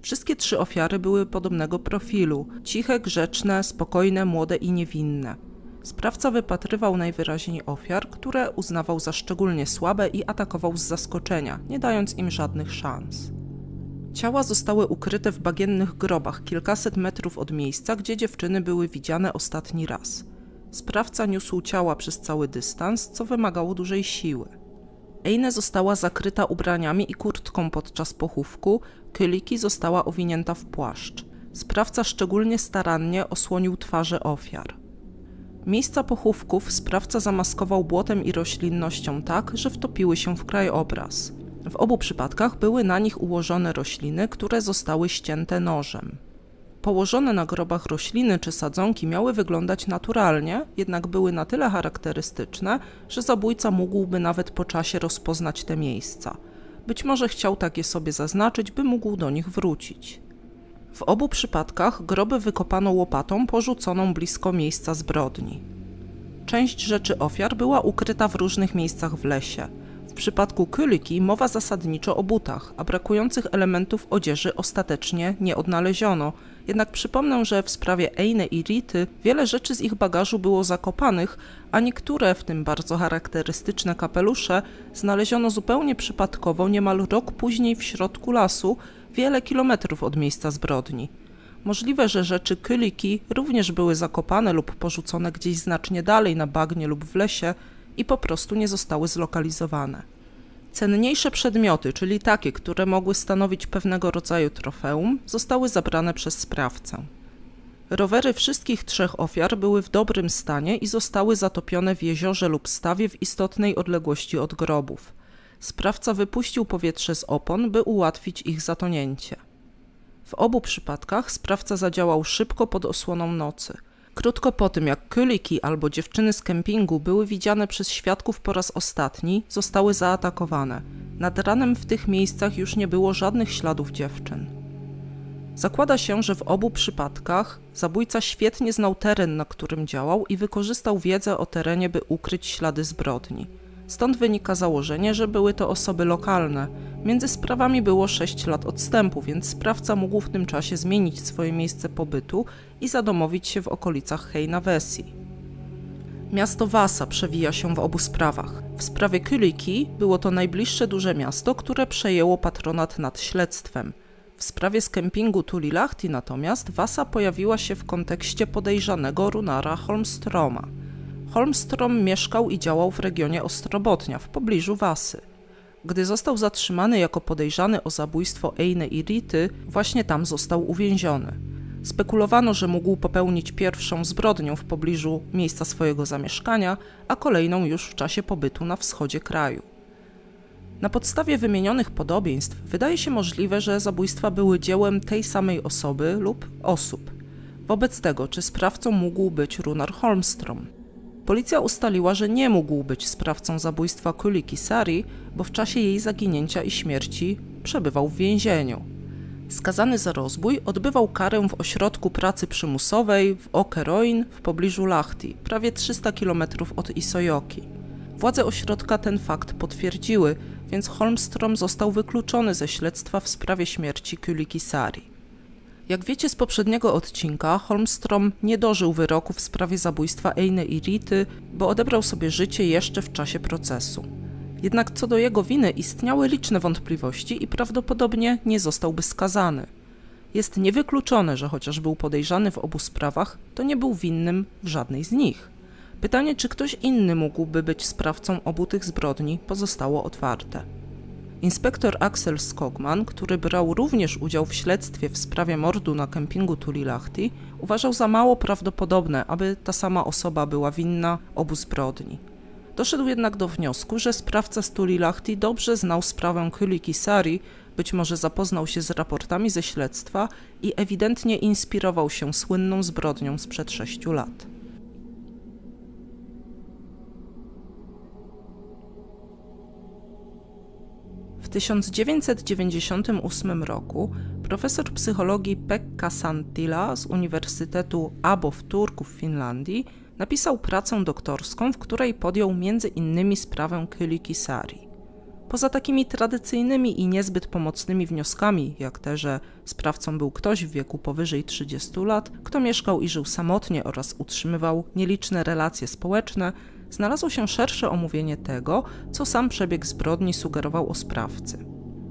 Wszystkie trzy ofiary były podobnego profilu: ciche, grzeczne, spokojne, młode i niewinne. Sprawca wypatrywał najwyraźniej ofiar, które uznawał za szczególnie słabe i atakował z zaskoczenia, nie dając im żadnych szans. Ciała zostały ukryte w bagiennych grobach kilkaset metrów od miejsca, gdzie dziewczyny były widziane ostatni raz. Sprawca niósł ciała przez cały dystans, co wymagało dużej siły. Eine została zakryta ubraniami i kurtką podczas pochówku, Kyliki została owinięta w płaszcz. Sprawca szczególnie starannie osłonił twarze ofiar. Miejsca pochówków sprawca zamaskował błotem i roślinnością tak, że wtopiły się w krajobraz. W obu przypadkach były na nich ułożone rośliny, które zostały ścięte nożem. Położone na grobach rośliny czy sadzonki miały wyglądać naturalnie, jednak były na tyle charakterystyczne, że zabójca mógłby nawet po czasie rozpoznać te miejsca. Być może chciał takie sobie zaznaczyć, by mógł do nich wrócić. W obu przypadkach groby wykopano łopatą porzuconą blisko miejsca zbrodni. Część rzeczy ofiar była ukryta w różnych miejscach w lesie. W przypadku Kyliki mowa zasadniczo o butach, a brakujących elementów odzieży ostatecznie nie odnaleziono – jednak przypomnę, że w sprawie Eine i Rity wiele rzeczy z ich bagażu było zakopanych, a niektóre, w tym bardzo charakterystyczne kapelusze, znaleziono zupełnie przypadkowo niemal rok później w środku lasu, wiele kilometrów od miejsca zbrodni. Możliwe, że rzeczy kyliki również były zakopane lub porzucone gdzieś znacznie dalej na bagnie lub w lesie i po prostu nie zostały zlokalizowane. Cenniejsze przedmioty, czyli takie, które mogły stanowić pewnego rodzaju trofeum, zostały zabrane przez sprawcę. Rowery wszystkich trzech ofiar były w dobrym stanie i zostały zatopione w jeziorze lub stawie w istotnej odległości od grobów. Sprawca wypuścił powietrze z opon, by ułatwić ich zatonięcie. W obu przypadkach sprawca zadziałał szybko pod osłoną nocy – Krótko po tym, jak kyliki albo dziewczyny z kempingu były widziane przez świadków po raz ostatni, zostały zaatakowane. Nad ranem w tych miejscach już nie było żadnych śladów dziewczyn. Zakłada się, że w obu przypadkach zabójca świetnie znał teren, na którym działał i wykorzystał wiedzę o terenie, by ukryć ślady zbrodni. Stąd wynika założenie, że były to osoby lokalne. Między sprawami było 6 lat odstępu, więc sprawca mógł w tym czasie zmienić swoje miejsce pobytu i zadomowić się w okolicach Hejnawesi. Miasto Vasa przewija się w obu sprawach. W sprawie Kyliki było to najbliższe duże miasto, które przejęło patronat nad śledztwem. W sprawie skempingu Tulilahti natomiast Vasa pojawiła się w kontekście podejrzanego Runara Holmstroma – Holmstrom mieszkał i działał w regionie Ostrobotnia, w pobliżu Wasy. Gdy został zatrzymany jako podejrzany o zabójstwo Ejny i Rity, właśnie tam został uwięziony. Spekulowano, że mógł popełnić pierwszą zbrodnię w pobliżu miejsca swojego zamieszkania, a kolejną już w czasie pobytu na wschodzie kraju. Na podstawie wymienionych podobieństw wydaje się możliwe, że zabójstwa były dziełem tej samej osoby lub osób. Wobec tego, czy sprawcą mógł być Runar Holmstrom? Policja ustaliła, że nie mógł być sprawcą zabójstwa Kuliki Sari, bo w czasie jej zaginięcia i śmierci przebywał w więzieniu. Skazany za rozbój odbywał karę w ośrodku pracy przymusowej w Okeroin w pobliżu Lahti, prawie 300 km od Isojoki. Władze ośrodka ten fakt potwierdziły, więc Holmstrom został wykluczony ze śledztwa w sprawie śmierci Kuliki Sari. Jak wiecie z poprzedniego odcinka, Holmstrom nie dożył wyroku w sprawie zabójstwa Einy i Rity, bo odebrał sobie życie jeszcze w czasie procesu. Jednak co do jego winy istniały liczne wątpliwości i prawdopodobnie nie zostałby skazany. Jest niewykluczone, że chociaż był podejrzany w obu sprawach, to nie był winnym w żadnej z nich. Pytanie, czy ktoś inny mógłby być sprawcą obu tych zbrodni, pozostało otwarte. Inspektor Axel Skogman, który brał również udział w śledztwie w sprawie mordu na kempingu Tulilahti, uważał za mało prawdopodobne, aby ta sama osoba była winna obu zbrodni. Doszedł jednak do wniosku, że sprawca z Tulilahti dobrze znał sprawę Kyli Sari, być może zapoznał się z raportami ze śledztwa i ewidentnie inspirował się słynną zbrodnią sprzed sześciu lat. 1998 roku profesor psychologii Pekka Santila z Uniwersytetu Abo w Turku w Finlandii napisał pracę doktorską, w której podjął między innymi sprawę Kyli Kisari. Poza takimi tradycyjnymi i niezbyt pomocnymi wnioskami, jak te, że sprawcą był ktoś w wieku powyżej 30 lat, kto mieszkał i żył samotnie oraz utrzymywał nieliczne relacje społeczne, znalazło się szersze omówienie tego, co sam przebieg zbrodni sugerował o sprawcy.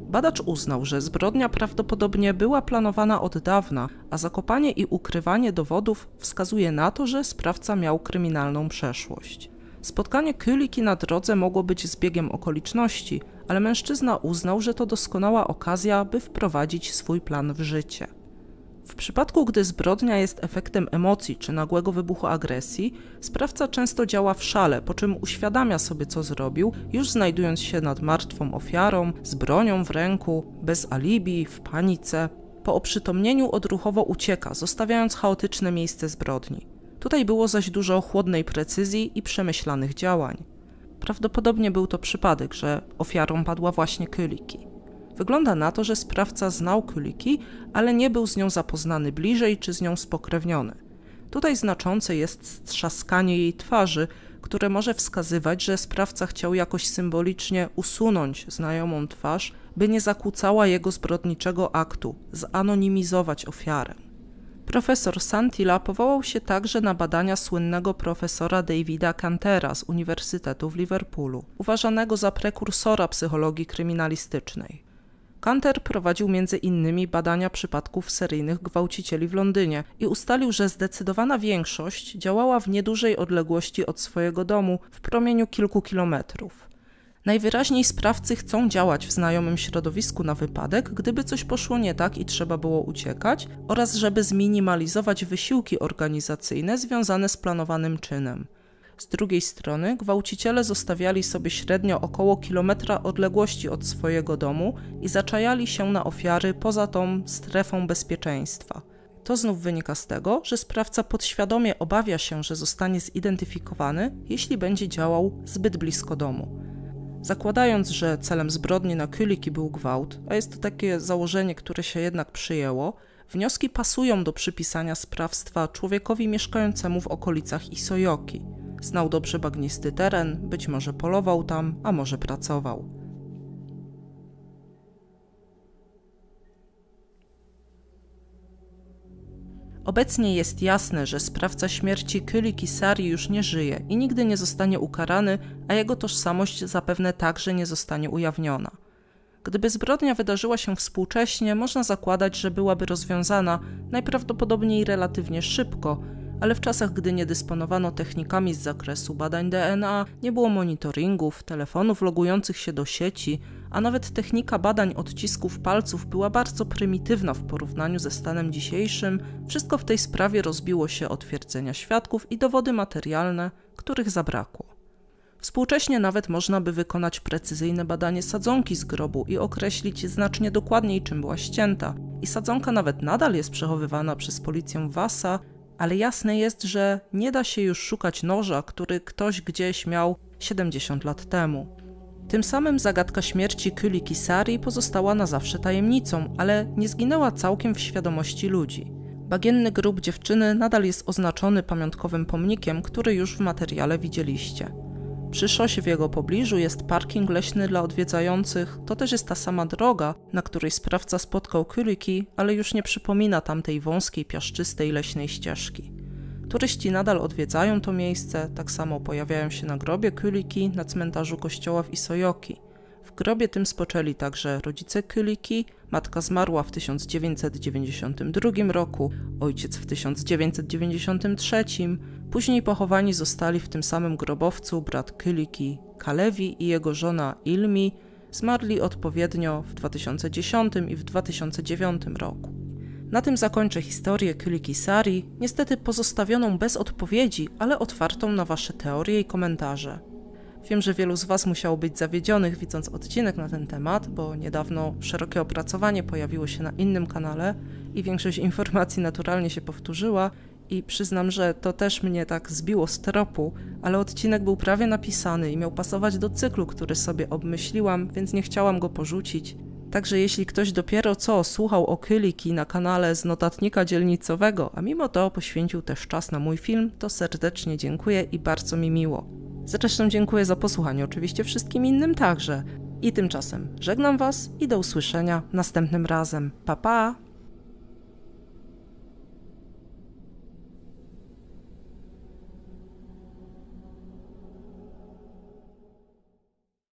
Badacz uznał, że zbrodnia prawdopodobnie była planowana od dawna, a zakopanie i ukrywanie dowodów wskazuje na to, że sprawca miał kryminalną przeszłość. Spotkanie Kyliki na drodze mogło być zbiegiem okoliczności, ale mężczyzna uznał, że to doskonała okazja, by wprowadzić swój plan w życie. W przypadku, gdy zbrodnia jest efektem emocji czy nagłego wybuchu agresji, sprawca często działa w szale, po czym uświadamia sobie, co zrobił, już znajdując się nad martwą ofiarą, z bronią w ręku, bez alibi, w panice. Po oprzytomnieniu odruchowo ucieka, zostawiając chaotyczne miejsce zbrodni. Tutaj było zaś dużo chłodnej precyzji i przemyślanych działań. Prawdopodobnie był to przypadek, że ofiarą padła właśnie Kyliki. Wygląda na to, że sprawca znał Kuliki, ale nie był z nią zapoznany bliżej czy z nią spokrewniony. Tutaj znaczące jest strzaskanie jej twarzy, które może wskazywać, że sprawca chciał jakoś symbolicznie usunąć znajomą twarz, by nie zakłócała jego zbrodniczego aktu, zanonimizować ofiarę. Profesor Santila powołał się także na badania słynnego profesora Davida Cantera z Uniwersytetu w Liverpoolu, uważanego za prekursora psychologii kryminalistycznej. Kanter prowadził między innymi badania przypadków seryjnych gwałcicieli w Londynie i ustalił, że zdecydowana większość działała w niedużej odległości od swojego domu w promieniu kilku kilometrów. Najwyraźniej sprawcy chcą działać w znajomym środowisku na wypadek, gdyby coś poszło nie tak i trzeba było uciekać, oraz żeby zminimalizować wysiłki organizacyjne związane z planowanym czynem z drugiej strony gwałciciele zostawiali sobie średnio około kilometra odległości od swojego domu i zaczajali się na ofiary poza tą strefą bezpieczeństwa. To znów wynika z tego, że sprawca podświadomie obawia się, że zostanie zidentyfikowany, jeśli będzie działał zbyt blisko domu. Zakładając, że celem zbrodni na Kuliki był gwałt, a jest to takie założenie, które się jednak przyjęło, wnioski pasują do przypisania sprawstwa człowiekowi mieszkającemu w okolicach Isojoki. Znał dobrze bagnisty teren, być może polował tam, a może pracował. Obecnie jest jasne, że sprawca śmierci Kyli Kisari już nie żyje i nigdy nie zostanie ukarany, a jego tożsamość zapewne także nie zostanie ujawniona. Gdyby zbrodnia wydarzyła się współcześnie, można zakładać, że byłaby rozwiązana najprawdopodobniej relatywnie szybko, ale w czasach, gdy nie dysponowano technikami z zakresu badań DNA, nie było monitoringów, telefonów logujących się do sieci, a nawet technika badań odcisków palców była bardzo prymitywna w porównaniu ze stanem dzisiejszym, wszystko w tej sprawie rozbiło się o twierdzenia świadków i dowody materialne, których zabrakło. Współcześnie nawet można by wykonać precyzyjne badanie sadzonki z grobu i określić znacznie dokładniej, czym była ścięta. I sadzonka nawet nadal jest przechowywana przez policję Wasa, ale jasne jest, że nie da się już szukać noża, który ktoś gdzieś miał 70 lat temu. Tym samym zagadka śmierci Kyli Kisari pozostała na zawsze tajemnicą, ale nie zginęła całkiem w świadomości ludzi. Bagienny grób dziewczyny nadal jest oznaczony pamiątkowym pomnikiem, który już w materiale widzieliście. Przy szosie w jego pobliżu jest parking leśny dla odwiedzających, to też jest ta sama droga, na której sprawca spotkał Kyliki, ale już nie przypomina tamtej wąskiej, piaszczystej leśnej ścieżki. Turyści nadal odwiedzają to miejsce, tak samo pojawiają się na grobie Kuliki na cmentarzu kościoła w Isojoki. W grobie tym spoczęli także rodzice Kuliki, matka zmarła w 1992 roku, ojciec w 1993, Później pochowani zostali w tym samym grobowcu brat Kyliki Kalewi i jego żona Ilmi, zmarli odpowiednio w 2010 i w 2009 roku. Na tym zakończę historię Kyliki Sari, niestety pozostawioną bez odpowiedzi, ale otwartą na Wasze teorie i komentarze. Wiem, że wielu z Was musiało być zawiedzionych widząc odcinek na ten temat, bo niedawno szerokie opracowanie pojawiło się na innym kanale i większość informacji naturalnie się powtórzyła, i przyznam, że to też mnie tak zbiło z tropu, ale odcinek był prawie napisany i miał pasować do cyklu, który sobie obmyśliłam, więc nie chciałam go porzucić. Także jeśli ktoś dopiero co słuchał okyliki na kanale z notatnika dzielnicowego, a mimo to poświęcił też czas na mój film, to serdecznie dziękuję i bardzo mi miło. Zresztą dziękuję za posłuchanie oczywiście wszystkim innym także. I tymczasem żegnam Was i do usłyszenia następnym razem. Pa pa!